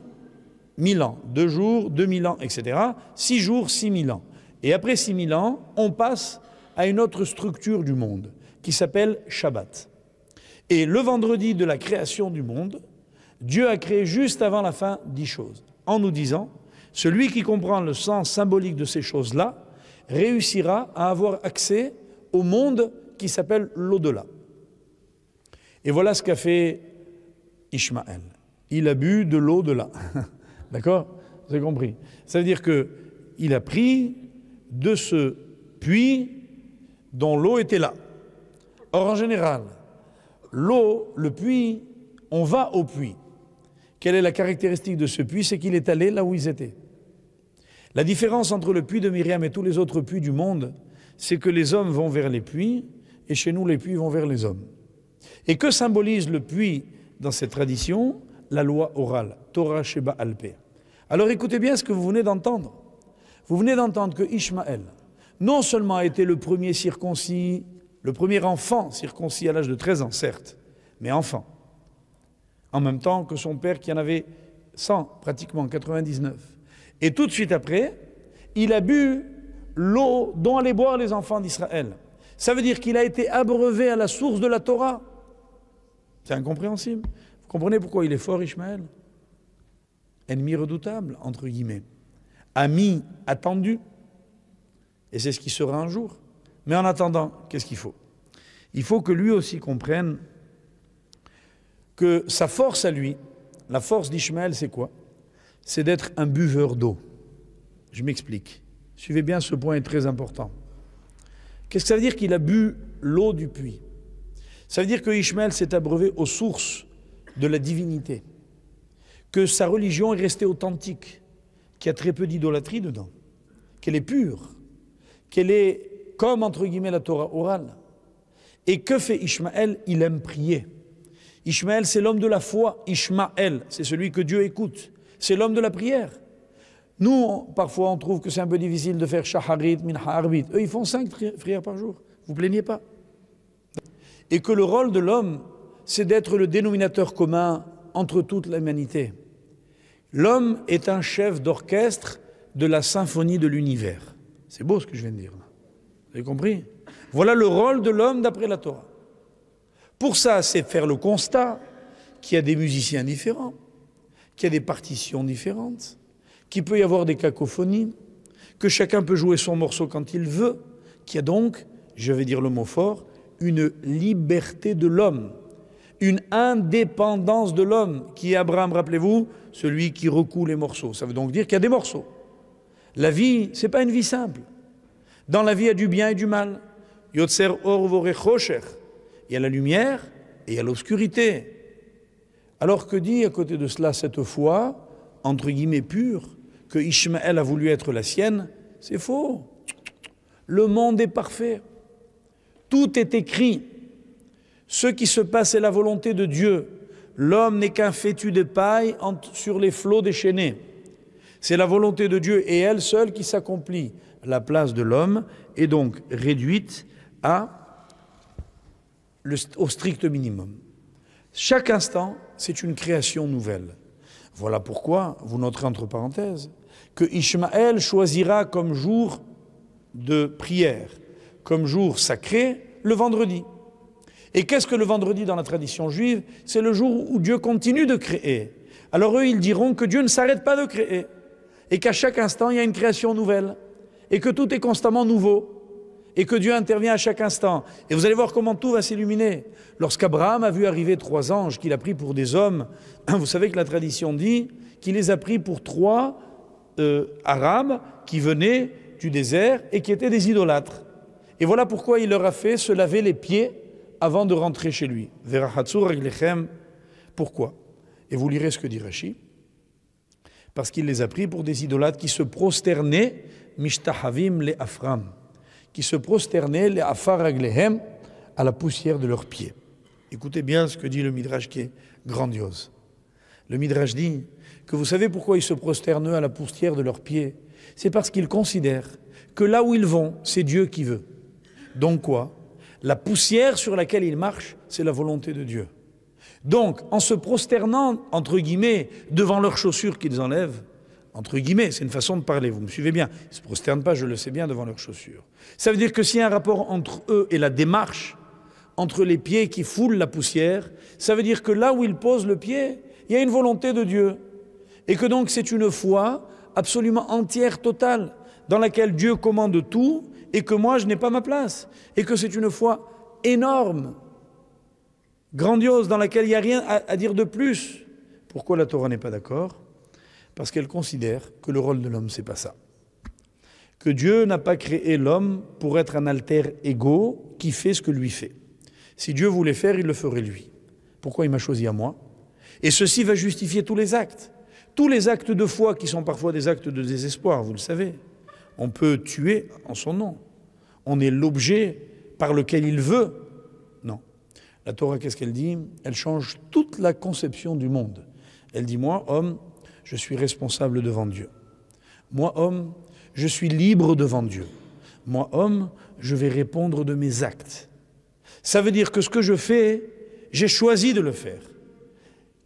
1000 ans, deux jours, 2000 ans, etc. Six jours, 6000 ans. Et après 6000 ans, on passe à une autre structure du monde qui s'appelle Shabbat. Et le vendredi de la création du monde, Dieu a créé juste avant la fin dix choses, en nous disant, celui qui comprend le sens symbolique de ces choses-là réussira à avoir accès au monde qui s'appelle l'au-delà. Et voilà ce qu'a fait Ishmaël. Il a bu de l'au-delà. D'accord Vous avez compris Ça veut dire qu'il a pris de ce puits dont l'eau était là. Or, en général, l'eau, le puits, on va au puits. Quelle est la caractéristique de ce puits C'est qu'il est allé là où ils étaient. La différence entre le puits de Myriam et tous les autres puits du monde, c'est que les hommes vont vers les puits et chez nous les puits vont vers les hommes. Et que symbolise le puits dans cette tradition La loi orale, Torah Sheba Alpe. Alors écoutez bien ce que vous venez d'entendre. Vous venez d'entendre que Ishmaël, non seulement a été le premier circoncis, le premier enfant circoncis à l'âge de 13 ans, certes, mais enfant en même temps que son père qui en avait 100, pratiquement 99. Et tout de suite après, il a bu l'eau dont allaient boire les enfants d'Israël. Ça veut dire qu'il a été abreuvé à la source de la Torah. C'est incompréhensible. Vous comprenez pourquoi il est fort, Ishmaël Ennemi redoutable, entre guillemets. Ami attendu. Et c'est ce qui sera un jour. Mais en attendant, qu'est-ce qu'il faut Il faut que lui aussi comprenne que sa force à lui, la force d'Ishmaël, c'est quoi C'est d'être un buveur d'eau. Je m'explique. Suivez bien, ce point est très important. Qu'est-ce que ça veut dire qu'il a bu l'eau du puits Ça veut dire que Ismaël s'est abreuvé aux sources de la divinité, que sa religion est restée authentique, qu'il y a très peu d'idolâtrie dedans, qu'elle est pure, qu'elle est comme entre guillemets la Torah orale. Et que fait Ismaël Il aime prier. Ishmael, c'est l'homme de la foi. Ishmael, c'est celui que Dieu écoute. C'est l'homme de la prière. Nous, parfois, on trouve que c'est un peu difficile de faire shaharit, minha, arbit. Eux, ils font cinq prières par jour. Vous plaignez pas. Et que le rôle de l'homme, c'est d'être le dénominateur commun entre toute l'humanité. L'homme est un chef d'orchestre de la symphonie de l'univers. C'est beau ce que je viens de dire. Vous avez compris Voilà le rôle de l'homme d'après la Torah. Pour ça, c'est faire le constat qu'il y a des musiciens différents, qu'il y a des partitions différentes, qu'il peut y avoir des cacophonies, que chacun peut jouer son morceau quand il veut, qu'il y a donc, je vais dire le mot fort, une liberté de l'homme, une indépendance de l'homme, qui est Abraham, rappelez-vous, celui qui recoue les morceaux. Ça veut donc dire qu'il y a des morceaux. La vie, c'est pas une vie simple. Dans la vie, il y a du bien et du mal. Yotzer il y a la lumière et il y a l'obscurité. Alors que dit à côté de cela cette foi, entre guillemets pure, que Ishmaël a voulu être la sienne, c'est faux. Le monde est parfait. Tout est écrit. Ce qui se passe est la volonté de Dieu. L'homme n'est qu'un fétu de paille sur les flots déchaînés. C'est la volonté de Dieu et elle seule qui s'accomplit. La place de l'homme est donc réduite à au strict minimum. Chaque instant, c'est une création nouvelle. Voilà pourquoi, vous noterez entre parenthèses, que Ishmaël choisira comme jour de prière, comme jour sacré, le vendredi. Et qu'est-ce que le vendredi dans la tradition juive C'est le jour où Dieu continue de créer. Alors eux, ils diront que Dieu ne s'arrête pas de créer, et qu'à chaque instant, il y a une création nouvelle, et que tout est constamment nouveau et que Dieu intervient à chaque instant. Et vous allez voir comment tout va s'illuminer. Lorsqu'Abraham a vu arriver trois anges qu'il a pris pour des hommes, vous savez que la tradition dit qu'il les a pris pour trois euh, Arabes qui venaient du désert et qui étaient des idolâtres. Et voilà pourquoi il leur a fait se laver les pieds avant de rentrer chez lui. Pourquoi Et vous lirez ce que dit Rashi. Parce qu'il les a pris pour des idolâtres qui se prosternaient, mishtahavim le afram qui se prosternaient les à la poussière de leurs pieds. Écoutez bien ce que dit le Midrash qui est grandiose. Le Midrash dit que vous savez pourquoi ils se prosternent à la poussière de leurs pieds C'est parce qu'ils considèrent que là où ils vont, c'est Dieu qui veut. Donc quoi La poussière sur laquelle ils marchent, c'est la volonté de Dieu. Donc, en se prosternant, entre guillemets, devant leurs chaussures qu'ils enlèvent, entre guillemets, c'est une façon de parler, vous me suivez bien, ils ne se prosternent pas, je le sais bien, devant leurs chaussures. Ça veut dire que s'il y a un rapport entre eux et la démarche, entre les pieds qui foulent la poussière, ça veut dire que là où ils posent le pied, il y a une volonté de Dieu. Et que donc c'est une foi absolument entière, totale, dans laquelle Dieu commande tout et que moi je n'ai pas ma place. Et que c'est une foi énorme, grandiose, dans laquelle il n'y a rien à, à dire de plus. Pourquoi la Torah n'est pas d'accord parce qu'elle considère que le rôle de l'homme, c'est pas ça. Que Dieu n'a pas créé l'homme pour être un alter ego qui fait ce que lui fait. Si Dieu voulait faire, il le ferait lui. Pourquoi il m'a choisi à moi Et ceci va justifier tous les actes. Tous les actes de foi qui sont parfois des actes de désespoir, vous le savez. On peut tuer en son nom. On est l'objet par lequel il veut. Non. La Torah, qu'est-ce qu'elle dit Elle change toute la conception du monde. Elle dit, moi, homme, je suis responsable devant Dieu. Moi, homme, je suis libre devant Dieu. Moi, homme, je vais répondre de mes actes. Ça veut dire que ce que je fais, j'ai choisi de le faire.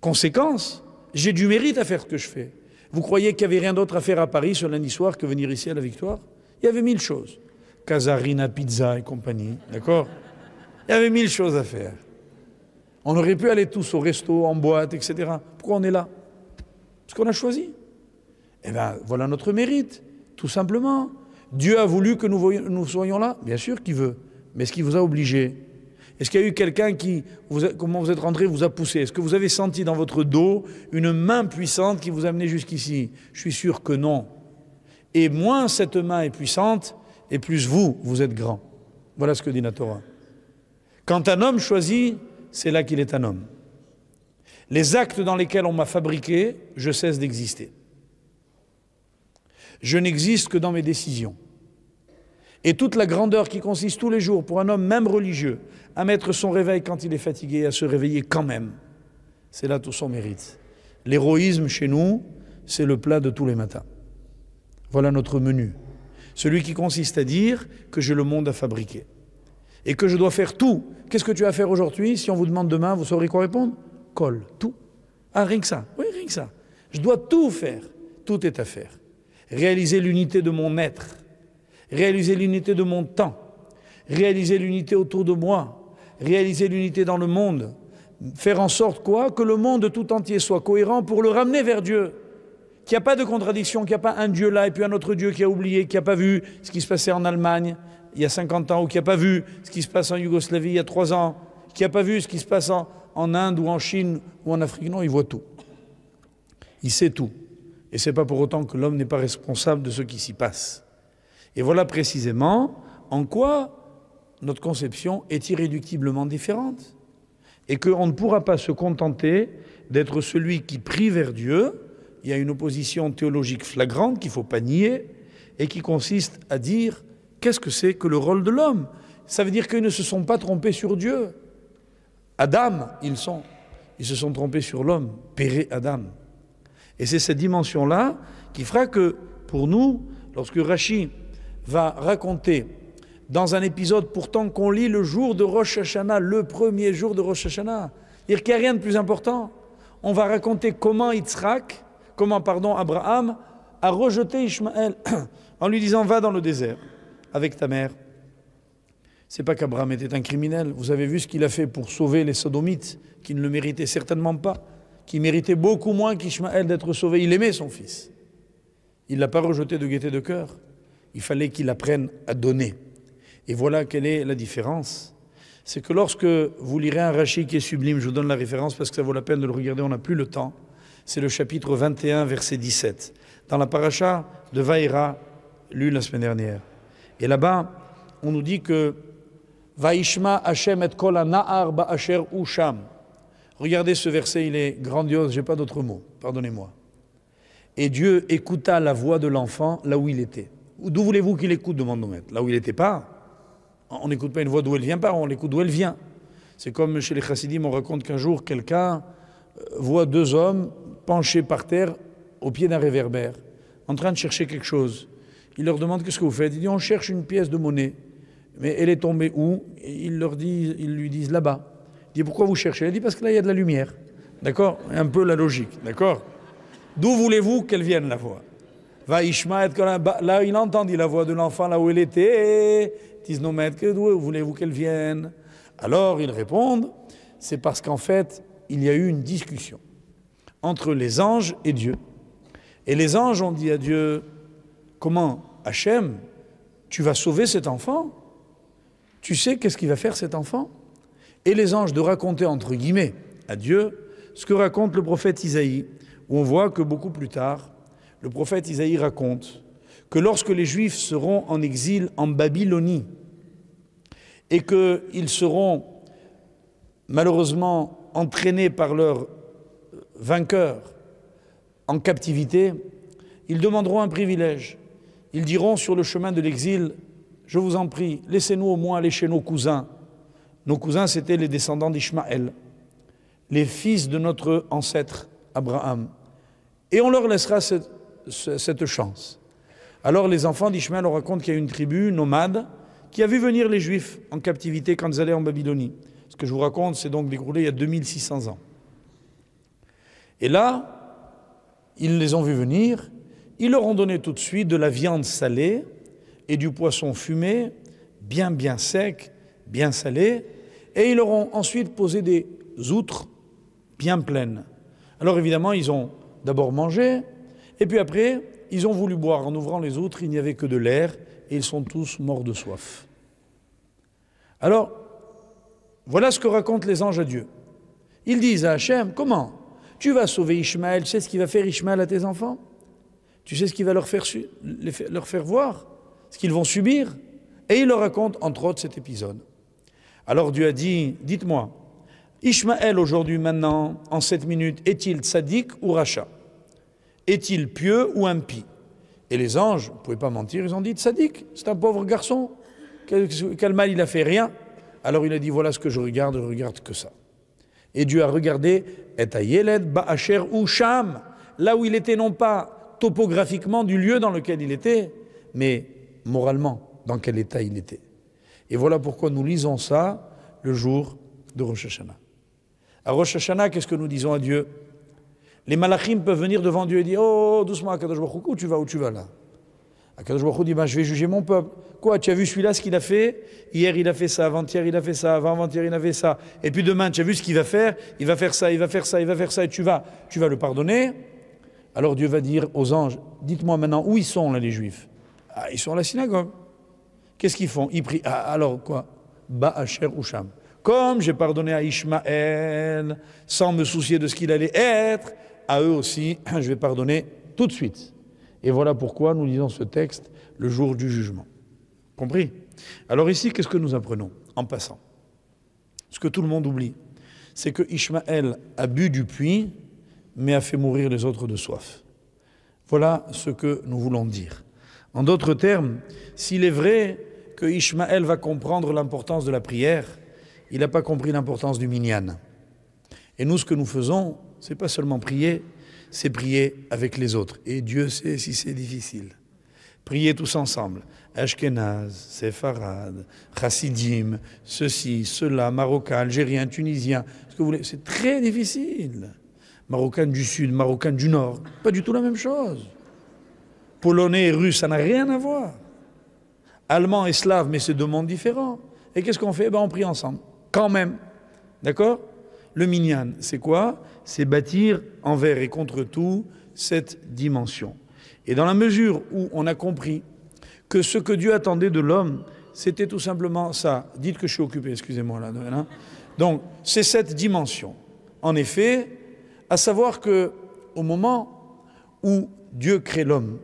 Conséquence, j'ai du mérite à faire ce que je fais. Vous croyez qu'il n'y avait rien d'autre à faire à Paris ce lundi soir que venir ici à la victoire Il y avait mille choses. Casarina, pizza et compagnie, d'accord Il y avait mille choses à faire. On aurait pu aller tous au resto, en boîte, etc. Pourquoi on est là ce qu'on a choisi. Eh bien, voilà notre mérite, tout simplement. Dieu a voulu que nous, soyons là Bien sûr qu'il veut. Mais est-ce qu'il vous a obligé Est-ce qu'il y a eu quelqu'un qui, comment vous êtes rentré, vous a poussé Est-ce que vous avez senti dans votre dos une main puissante qui vous a amené jusqu'ici Je suis sûr que non. Et moins cette main est puissante, et plus vous, vous êtes grand. Voilà ce que dit la Quand un homme choisit, c'est là qu'il est un homme les actes dans lesquels on m'a fabriqué, je cesse d'exister. Je n'existe que dans mes décisions. Et toute la grandeur qui consiste tous les jours pour un homme, même religieux, à mettre son réveil quand il est fatigué à se réveiller quand même, c'est là tout son mérite. L'héroïsme chez nous, c'est le plat de tous les matins. Voilà notre menu. Celui qui consiste à dire que j'ai le monde à fabriquer et que je dois faire tout. Qu'est-ce que tu vas faire aujourd'hui Si on vous demande demain, vous saurez quoi répondre Colle. tout. Ah, rien que ça. Oui, rien que ça. Je dois tout faire. Tout est à faire. Réaliser l'unité de mon être. Réaliser l'unité de mon temps. Réaliser l'unité autour de moi. Réaliser l'unité dans le monde. Faire en sorte quoi Que le monde tout entier soit cohérent pour le ramener vers Dieu. Qu'il n'y a pas de contradiction, qu'il n'y a pas un Dieu là et puis un autre Dieu qui a oublié, qui n'a pas vu ce qui se passait en Allemagne il y a 50 ans ou qui n'a pas vu ce qui se passe en Yougoslavie il y a 3 ans, qui n'a pas vu ce qui se passe en, en Inde ou en Chine ou en Afrique. Non, il voit tout. Il sait tout. Et ce n'est pas pour autant que l'homme n'est pas responsable de ce qui s'y passe. Et voilà précisément en quoi notre conception est irréductiblement différente. Et qu'on ne pourra pas se contenter d'être celui qui prie vers Dieu. Il y a une opposition théologique flagrante qu'il ne faut pas nier et qui consiste à dire qu'est-ce que c'est que le rôle de l'homme Ça veut dire qu'ils ne se sont pas trompés sur Dieu. Adam, ils sont. Ils se sont trompés sur l'homme, péré Adam. Et c'est cette dimension-là qui fera que, pour nous, lorsque Rachi va raconter dans un épisode pourtant qu'on lit le jour de Rosh Hashanah, le premier jour de Rosh Hashanah, il n'y a rien de plus important. On va raconter comment comment pardon, Abraham a rejeté Ishmaël en lui disant va dans le désert avec ta mère. C'est pas qu'Abraham était un criminel. Vous avez vu ce qu'il a fait pour sauver les sodomites, qui ne le méritaient certainement pas, qui méritaient beaucoup moins qu'Ishmaël d'être sauvé. Il aimait son fils. Il ne l'a pas rejeté de gaieté de cœur. Il fallait qu'il apprenne à donner. Et voilà quelle est la différence. C'est que lorsque vous lirez un rachis qui est sublime, je vous donne la référence parce que ça vaut la peine de le regarder, on n'a plus le temps. C'est le chapitre 21, verset 17. Dans la paracha de Vaïra, lue la semaine dernière. Et là-bas, on nous dit que Vaishma Hashem et kol na'ar ba'asher Regardez ce verset, il est grandiose, j'ai pas d'autre mot, pardonnez-moi. Et Dieu écouta la voix de l'enfant là où il était. D'où voulez-vous qu'il écoute demande moi Là où il n'était pas. On n'écoute pas une voix d'où elle vient pas, on l'écoute d'où elle vient. C'est comme chez les chassidim, on raconte qu'un jour quelqu'un euh, voit deux hommes penchés par terre au pied d'un réverbère, en train de chercher quelque chose. Il leur demande qu'est-ce que vous faites Il dit on cherche une pièce de monnaie. Mais elle est tombée où ils, leur disent, ils lui disent là-bas. Il dit Pourquoi vous cherchez Elle dit Parce que là, il y a de la lumière. D'accord Un peu la logique. D'accord D'où voulez-vous qu'elle vienne la voix Va Ishmael, bah, là il entendit la voix de l'enfant là où elle était. non que d'où voulez-vous qu'elle vienne Alors ils répondent C'est parce qu'en fait, il y a eu une discussion entre les anges et Dieu. Et les anges ont dit à Dieu Comment, Hachem, tu vas sauver cet enfant tu sais qu'est-ce qu'il va faire cet enfant Et les anges de raconter, entre guillemets, à Dieu, ce que raconte le prophète Isaïe, où on voit que beaucoup plus tard, le prophète Isaïe raconte que lorsque les Juifs seront en exil en Babylonie, et qu'ils seront malheureusement entraînés par leurs vainqueurs en captivité, ils demanderont un privilège. Ils diront sur le chemin de l'exil, je vous en prie, laissez-nous au moins aller chez nos cousins. Nos cousins, c'étaient les descendants d'Ishmaël, les fils de notre ancêtre Abraham. Et on leur laissera cette, chance. Alors les enfants d'Ishmaël, on raconte qu'il y a une tribu nomade qui a vu venir les Juifs en captivité quand ils allaient en Babylonie. Ce que je vous raconte, c'est donc déroulé il y a 2600 ans. Et là, ils les ont vus venir, ils leur ont donné tout de suite de la viande salée, et du poisson fumé, bien bien sec, bien salé, et ils leur ont ensuite posé des outres bien pleines. Alors évidemment, ils ont d'abord mangé, et puis après, ils ont voulu boire. En ouvrant les outres, il n'y avait que de l'air, et ils sont tous morts de soif. Alors, voilà ce que racontent les anges à Dieu. Ils disent à Hachem, comment Tu vas sauver Ishmaël, tu sais ce qu'il va faire Ishmaël à tes enfants Tu sais ce qu'il va leur faire, leur faire voir ce qu'ils vont subir. Et il leur raconte, entre autres, cet épisode. Alors Dieu a dit, dites-moi, Ishmaël aujourd'hui, maintenant, en cette minute, est-il sadique ou rachat Est-il pieux ou impie Et les anges, vous ne pouvez pas mentir, ils ont dit, sadique, c'est un pauvre garçon. Quel, mal il a fait Rien. Alors il a dit, voilà ce que je regarde, je regarde que ça. Et Dieu a regardé, et à Yéled, Ba'acher ou Sham, là où il était non pas topographiquement du lieu dans lequel il était, mais moralement dans quel état il était. Et voilà pourquoi nous lisons ça le jour de Rosh Hashanah. À Rosh Hashanah, qu'est-ce que nous disons à Dieu Les malachim peuvent venir devant Dieu et dire Oh, doucement, Akadosh Baruch où tu vas, où tu vas là Akadosh Baruch dit ben, Je vais juger mon peuple. Quoi Tu as vu celui-là, ce qu'il a fait Hier, il a fait ça, avant-hier, il a fait ça, avant-hier, il a fait ça. Et puis demain, tu as vu ce qu'il va faire Il va faire ça, il va faire ça, il va faire ça, et tu vas, tu vas le pardonner. Alors Dieu va dire aux anges Dites-moi maintenant, où ils sont là, les juifs ah, ils sont à la synagogue. Qu'est-ce qu'ils font Ils prient. Ah, alors quoi Ba'asher Usham. Comme j'ai pardonné à Ishmaël, sans me soucier de ce qu'il allait être, à eux aussi, je vais pardonner tout de suite. Et voilà pourquoi nous lisons ce texte le jour du jugement. Compris Alors ici, qu'est-ce que nous apprenons en passant Ce que tout le monde oublie, c'est que Ishmaël a bu du puits, mais a fait mourir les autres de soif. Voilà ce que nous voulons dire. En d'autres termes, s'il est vrai que Ishmaël va comprendre l'importance de la prière, il n'a pas compris l'importance du minyan. Et nous, ce que nous faisons, c'est pas seulement prier, c'est prier avec les autres. Et Dieu sait si c'est difficile. Prier tous ensemble. Ashkenaz, Sefarad, Chassidim, ceci, cela, Marocain, Algérien, Tunisien, ce que vous voulez. C'est très difficile. Marocain du Sud, Marocain du Nord, pas du tout la même chose polonais et russe, ça n'a rien à voir. Allemand et slave, mais c'est deux mondes différents. Et qu'est-ce qu'on fait ben, On prie ensemble, quand même. D'accord Le minyan, c'est quoi C'est bâtir envers et contre tout cette dimension. Et dans la mesure où on a compris que ce que Dieu attendait de l'homme, c'était tout simplement ça. Dites que je suis occupé, excusez-moi là. Noël. Hein. Donc, c'est cette dimension. En effet, à savoir que au moment où Dieu crée l'homme,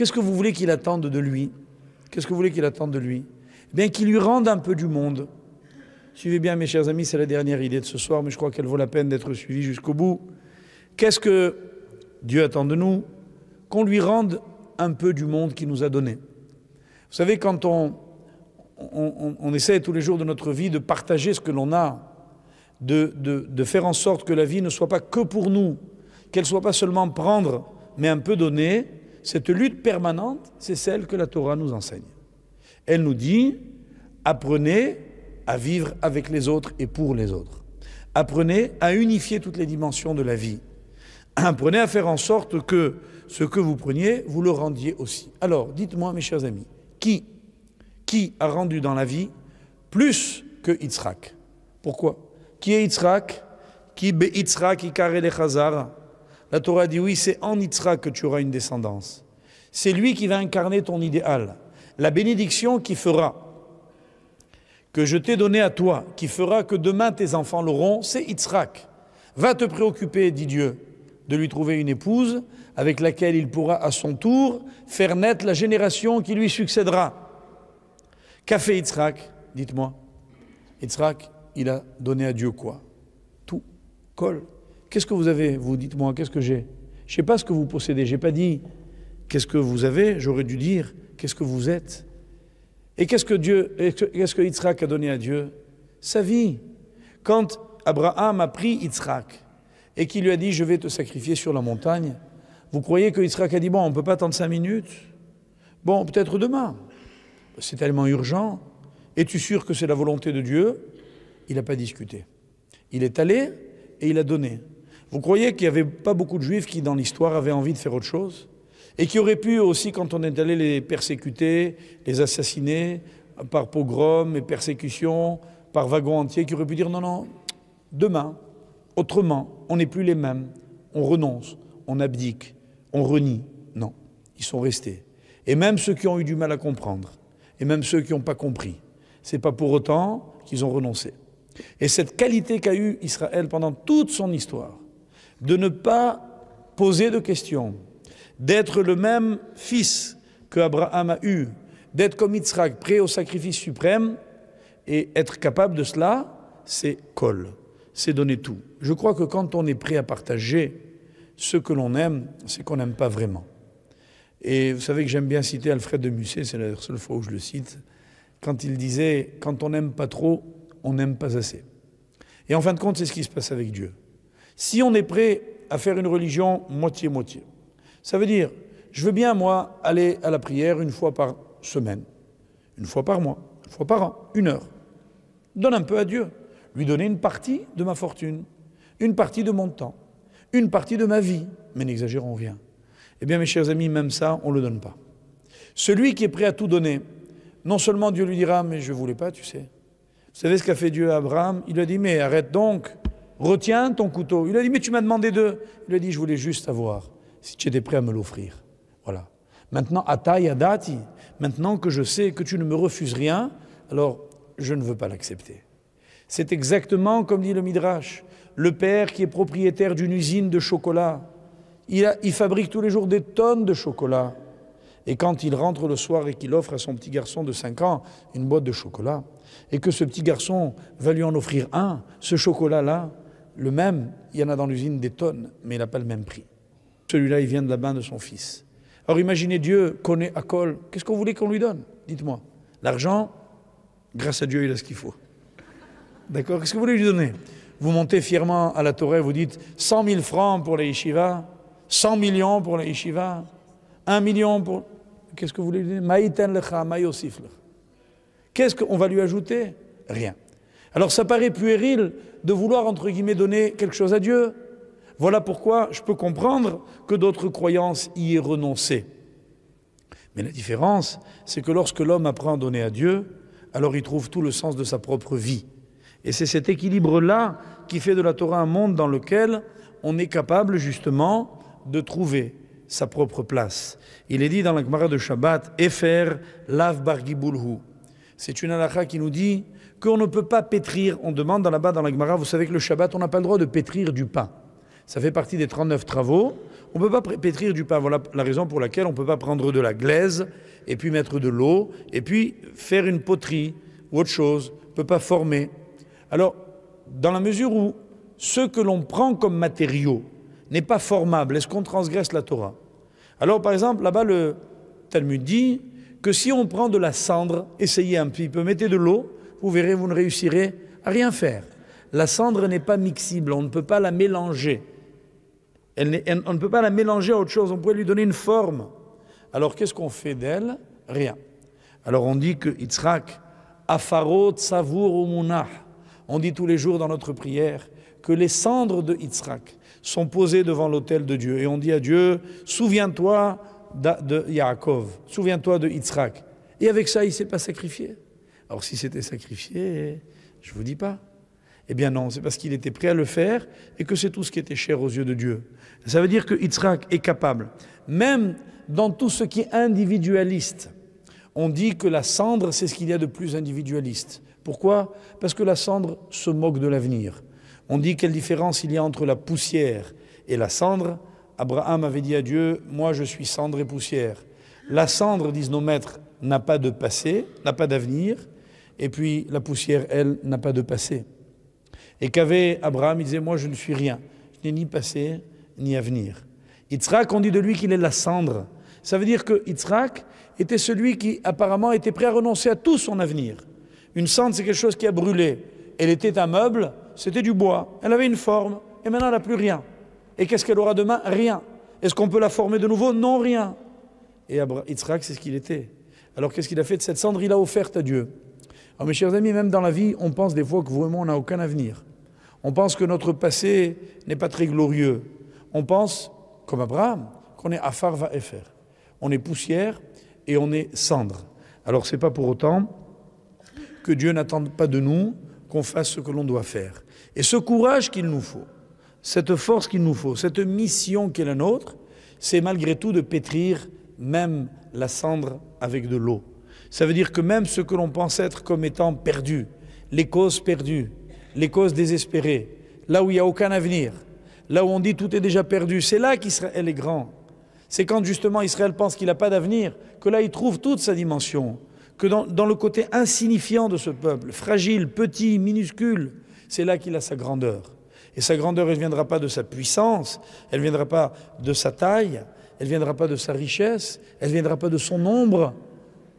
Qu'est-ce que vous voulez qu'il attende de lui Qu'est-ce que vous voulez qu'il attende de lui eh Bien qu'il lui rende un peu du monde. Suivez bien, mes chers amis, c'est la dernière idée de ce soir, mais je crois qu'elle vaut la peine d'être suivie jusqu'au bout. Qu'est-ce que Dieu attend de nous Qu'on lui rende un peu du monde qu'il nous a donné. Vous savez, quand on, on, on, essaie tous les jours de notre vie de partager ce que l'on a, de, faire en sorte que la vie ne soit pas que pour nous, qu'elle ne soit pas seulement prendre, mais un peu donner, cette lutte permanente, c'est celle que la Torah nous enseigne. Elle nous dit, apprenez à vivre avec les autres et pour les autres. Apprenez à unifier toutes les dimensions de la vie. Apprenez à faire en sorte que ce que vous preniez, vous le rendiez aussi. Alors, dites-moi, mes chers amis, qui, qui a rendu dans la vie plus que Yitzhak Pourquoi Qui est Yitzhak Qui est Yitzhak, la Torah dit oui, c'est en Yitzhak que tu auras une descendance. C'est lui qui va incarner ton idéal. La bénédiction qui fera, que je t'ai donnée à toi, qui fera que demain tes enfants l'auront, c'est Yitzhak. Va te préoccuper, dit Dieu, de lui trouver une épouse avec laquelle il pourra à son tour faire naître la génération qui lui succédera. Qu'a fait Yitzhak Dites-moi. Yitzhak, il a donné à Dieu quoi Tout. Colle. Qu'est-ce que vous avez Vous dites-moi, qu'est-ce que j'ai Je ne sais pas ce que vous possédez. Je n'ai pas dit qu'est-ce que vous avez. J'aurais dû dire qu'est-ce que vous êtes. Et qu'est-ce que Dieu, qu'est-ce que Yitzhak a donné à Dieu Sa vie. Quand Abraham a pris Yitzhak et qu'il lui a dit Je vais te sacrifier sur la montagne, vous croyez que Yitzhak a dit Bon, on ne peut pas attendre cinq minutes Bon, peut-être demain. C'est tellement urgent. Es-tu sûr que c'est la volonté de Dieu Il n'a pas discuté. Il est allé et il a donné. Vous croyez qu'il n'y avait pas beaucoup de juifs qui, dans l'histoire, avaient envie de faire autre chose Et qui auraient pu aussi, quand on est allé les persécuter, les assassiner par pogrom et persécution, par wagon entier, qui auraient pu dire non, non, demain, autrement, on n'est plus les mêmes, on renonce, on abdique, on renie. Non, ils sont restés. Et même ceux qui ont eu du mal à comprendre, et même ceux qui n'ont pas compris, c'est pas pour autant qu'ils ont renoncé. Et cette qualité qu'a eue Israël pendant toute son histoire, de ne pas poser de questions, d'être le même fils que Abraham a eu, d'être comme Yitzhak, prêt au sacrifice suprême, et être capable de cela, c'est col, c'est donner tout. Je crois que quand on est prêt à partager ce que l'on aime, c'est qu'on n'aime pas vraiment. Et vous savez que j'aime bien citer Alfred de Musset, c'est la seule fois où je le cite, quand il disait Quand on n'aime pas trop, on n'aime pas assez. Et en fin de compte, c'est ce qui se passe avec Dieu. Si on est prêt à faire une religion moitié-moitié, ça veut dire, je veux bien, moi, aller à la prière une fois par semaine, une fois par mois, une fois par an, une heure. Donne un peu à Dieu. Lui donner une partie de ma fortune, une partie de mon temps, une partie de ma vie. Mais n'exagérons rien. Eh bien, mes chers amis, même ça, on ne le donne pas. Celui qui est prêt à tout donner, non seulement Dieu lui dira, mais je ne voulais pas, tu sais. Vous savez ce qu'a fait Dieu à Abraham Il a dit, mais arrête donc, Retiens ton couteau. Il a dit, mais tu m'as demandé deux. Il a dit, je voulais juste avoir, si tu étais prêt à me l'offrir. Voilà. Maintenant, atayadati. Maintenant que je sais que tu ne me refuses rien, alors je ne veux pas l'accepter. C'est exactement comme dit le Midrash. Le père qui est propriétaire d'une usine de chocolat, il, il fabrique tous les jours des tonnes de chocolat. Et quand il rentre le soir et qu'il offre à son petit garçon de 5 ans une boîte de chocolat, et que ce petit garçon va lui en offrir un, ce chocolat-là, le même, il y en a dans l'usine des tonnes, mais il n'a pas le même prix. Celui-là, il vient de la main de son fils. Alors imaginez Dieu connaît à col. Qu'est-ce qu'on voulait qu'on lui donne Dites-moi. L'argent, grâce à Dieu, il a ce qu'il faut. D'accord Qu'est-ce que vous voulez lui donner Vous montez fièrement à la Torah, vous dites 100 000 francs pour les yeshivas, 100 millions pour les yeshivas, 1 million pour. Qu'est-ce que vous voulez lui donner Maïten lecha, Qu'est-ce qu'on va lui ajouter Rien. Alors ça paraît puéril de vouloir, entre guillemets, donner quelque chose à Dieu. Voilà pourquoi je peux comprendre que d'autres croyances y aient renoncé. Mais la différence, c'est que lorsque l'homme apprend à donner à Dieu, alors il trouve tout le sens de sa propre vie. Et c'est cet équilibre-là qui fait de la Torah un monde dans lequel on est capable justement de trouver sa propre place. Il est dit dans la Gemara de Shabbat, Efer lav bargibulhu. C'est une halakha qui nous dit qu'on ne peut pas pétrir. On demande là-bas dans la Gemara, vous savez que le Shabbat, on n'a pas le droit de pétrir du pain. Ça fait partie des 39 travaux. On ne peut pas pétrir du pain. Voilà la raison pour laquelle on ne peut pas prendre de la glaise et puis mettre de l'eau et puis faire une poterie ou autre chose. On ne peut pas former. Alors, dans la mesure où ce que l'on prend comme matériau n'est pas formable, est-ce qu'on transgresse la Torah Alors, par exemple, là-bas, le Talmud dit que si on prend de la cendre, essayez un petit peu, mettez de l'eau, vous verrez, vous ne réussirez à rien faire. La cendre n'est pas mixible, on ne peut pas la mélanger. on ne peut pas la mélanger à autre chose, on pourrait lui donner une forme. Alors qu'est-ce qu'on fait d'elle Rien. Alors on dit que Yitzhak, Afarot Savour Munah, on dit tous les jours dans notre prière que les cendres de Yitzhak sont posées devant l'autel de Dieu. Et on dit à Dieu, souviens-toi de Yaakov, souviens-toi de Yitzhak. Et avec ça, il ne s'est pas sacrifié. Alors si c'était sacrifié, je ne vous dis pas. Eh bien non, c'est parce qu'il était prêt à le faire et que c'est tout ce qui était cher aux yeux de Dieu. Ça veut dire que Yitzhak est capable, même dans tout ce qui est individualiste. On dit que la cendre, c'est ce qu'il y a de plus individualiste. Pourquoi Parce que la cendre se moque de l'avenir. On dit quelle différence il y a entre la poussière et la cendre. Abraham avait dit à Dieu, moi je suis cendre et poussière. La cendre, disent nos maîtres, n'a pas de passé, n'a pas d'avenir et puis la poussière, elle, n'a pas de passé. Et qu'avait Abraham, il disait, moi je ne suis rien, je n'ai ni passé ni avenir. Yitzhak, on dit de lui qu'il est la cendre. Ça veut dire que Yitzhak était celui qui apparemment était prêt à renoncer à tout son avenir. Une cendre, c'est quelque chose qui a brûlé. Elle était un meuble, c'était du bois, elle avait une forme, et maintenant elle n'a plus rien. Et qu'est-ce qu'elle aura demain Rien. Est-ce qu'on peut la former de nouveau Non, rien. Et Yitzhak, c'est ce qu'il était. Alors qu'est-ce qu'il a fait de cette cendre Il l'a offerte à Dieu. Ah, mes chers amis, même dans la vie, on pense des fois que vraiment on n'a aucun avenir. On pense que notre passé n'est pas très glorieux. On pense, comme Abraham, qu'on est afar va efer. On est poussière et on est cendre. Alors ce n'est pas pour autant que Dieu n'attende pas de nous qu'on fasse ce que l'on doit faire. Et ce courage qu'il nous faut, cette force qu'il nous faut, cette mission qui est la nôtre, c'est malgré tout de pétrir même la cendre avec de l'eau. Ça veut dire que même ce que l'on pense être comme étant perdu, les causes perdues, les causes désespérées, là où il n'y a aucun avenir, là où on dit tout est déjà perdu, c'est là qu'Israël est grand. C'est quand justement Israël pense qu'il n'a pas d'avenir, que là il trouve toute sa dimension, que dans, le côté insignifiant de ce peuple, fragile, petit, minuscule, c'est là qu'il a sa grandeur. Et sa grandeur, ne viendra pas de sa puissance, elle ne viendra pas de sa taille, elle ne viendra pas de sa richesse, elle ne viendra pas de son nombre,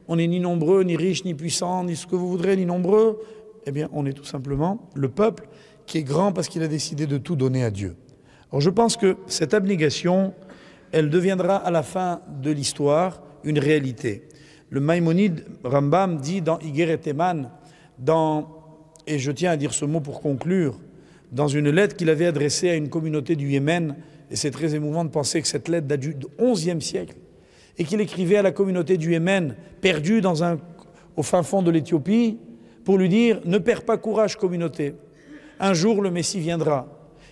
on n'est ni nombreux, ni riches, ni puissants, ni ce que vous voudrez, ni nombreux. Eh bien, on est tout simplement le peuple qui est grand parce qu'il a décidé de tout donner à Dieu. Alors je pense que cette abnégation, elle deviendra à la fin de l'histoire une réalité. Le Maïmonide Rambam dit dans et dans, et je tiens à dire ce mot pour conclure, dans une lettre qu'il avait adressée à une communauté du Yémen, et c'est très émouvant de penser que cette lettre date du XIe siècle, et qu'il écrivait à la communauté du Yémen, perdue dans un, au fin fond de l'Éthiopie, pour lui dire Ne perds pas courage, communauté. Un jour, le Messie viendra.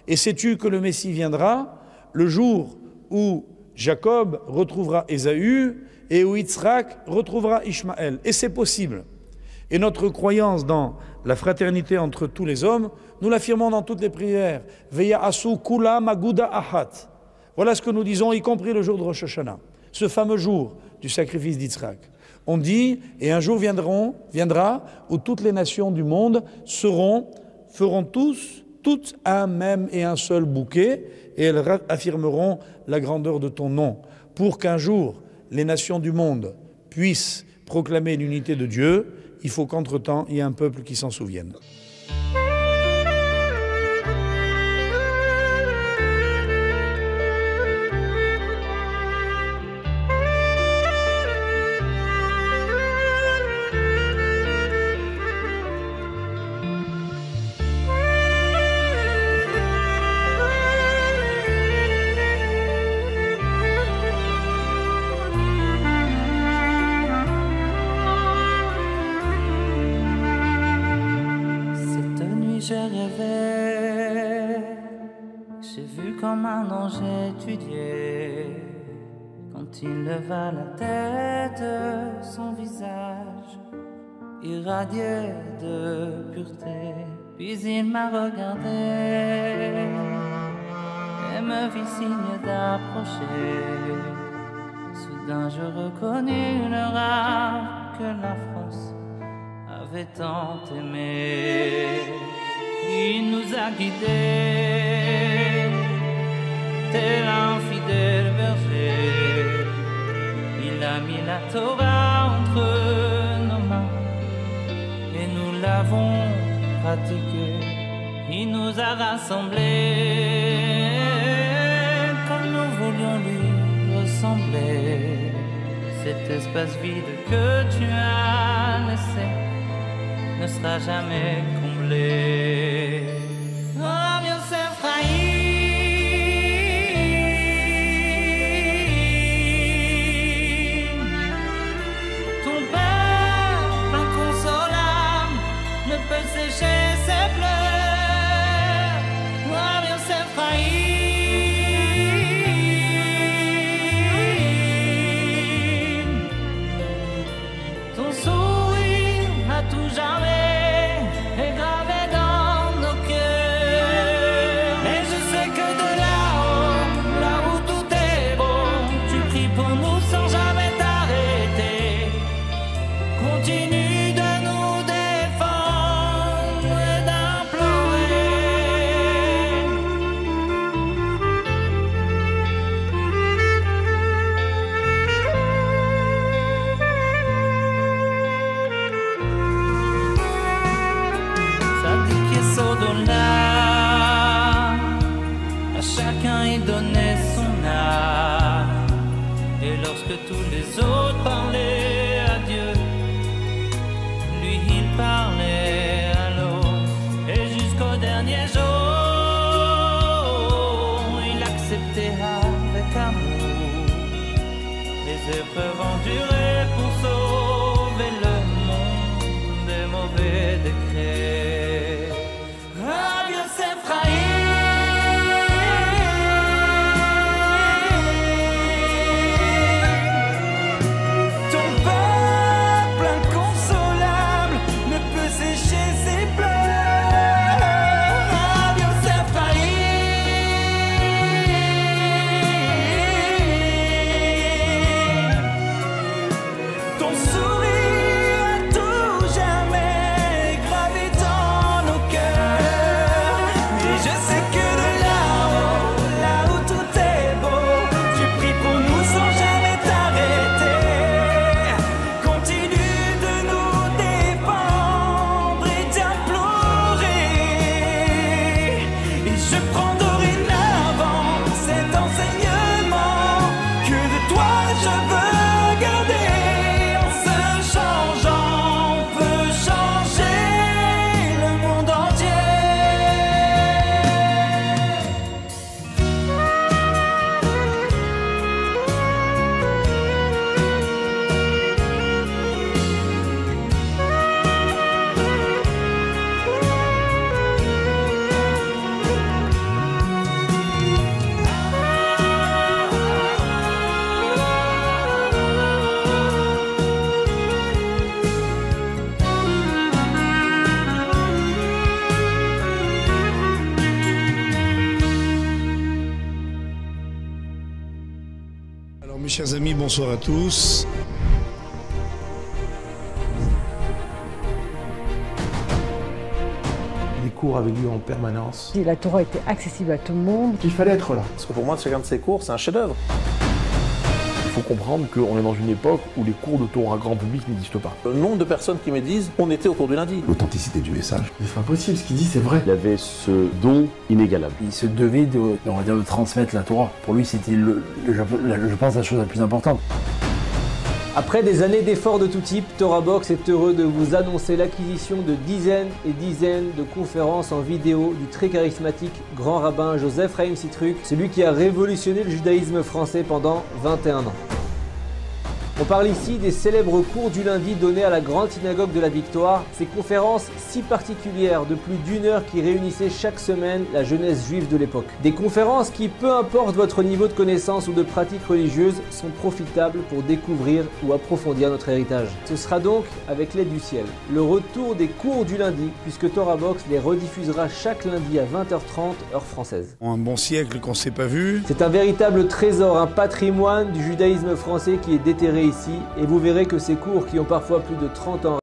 Et sais-tu que le Messie viendra le jour où Jacob retrouvera Ésaü et où Yitzhak retrouvera Ismaël Et c'est possible. Et notre croyance dans la fraternité entre tous les hommes, nous l'affirmons dans toutes les prières. Veya asu kula maguda ahat. Voilà ce que nous disons, y compris le jour de Rosh Hashanah ce fameux jour du sacrifice d'Izrak. On dit, et un jour viendront, viendra où toutes les nations du monde feront tous, toutes un même et un seul bouquet, et elles affirmeront la grandeur de ton nom, pour qu'un jour les nations du monde puissent proclamer l'unité de Dieu, il faut qu'entre-temps, il y ait un peuple qui s'en souvienne. leva la tête, son visage irradiait de pureté. Puis il m'a regardé et me fit signe d'approcher. Soudain je reconnus le rave que la France avait tant aimé. Il nous a guidés, tel un fidèle berger. Il a mis la Torah entre nos mains et nous l'avons pratiqué Il nous a rassemblés Comme nous voulions lui ressembler. Cet espace vide que tu as laissé ne sera jamais comblé. Oh, bien bonsoir à tous. Les cours avaient lieu en permanence. Et la Torah était accessible à tout le monde. Il fallait être là. Parce que pour moi, chacun de ces cours, c'est un chef-d'œuvre comprendre qu'on est dans une époque où les cours de Torah grand public n'existent pas. Le nombre de personnes qui me disent on était au cours du lundi. L'authenticité du message. C'est pas possible, ce qu'il dit c'est vrai. Il avait ce don inégalable. Il se devait de, on va dire, de transmettre la Torah. Pour lui c'était, le, je pense, la chose la plus importante. Après des années d'efforts de tout type, Torahbox est heureux de vous annoncer l'acquisition de dizaines et dizaines de conférences en vidéo du très charismatique grand rabbin Joseph Rahim Citruc, celui qui a révolutionné le judaïsme français pendant 21 ans. On parle ici des célèbres cours du lundi donnés à la grande synagogue de la Victoire, ces conférences si particulières de plus d'une heure qui réunissaient chaque semaine la jeunesse juive de l'époque. Des conférences qui, peu importe votre niveau de connaissance ou de pratique religieuse, sont profitables pour découvrir ou approfondir notre héritage. Ce sera donc, avec l'aide du ciel, le retour des cours du lundi, puisque Box les rediffusera chaque lundi à 20h30 heure française. Un bon siècle qu'on s'est pas vu. C'est un véritable trésor, un patrimoine du judaïsme français qui est déterré et vous verrez que ces cours qui ont parfois plus de 30 ans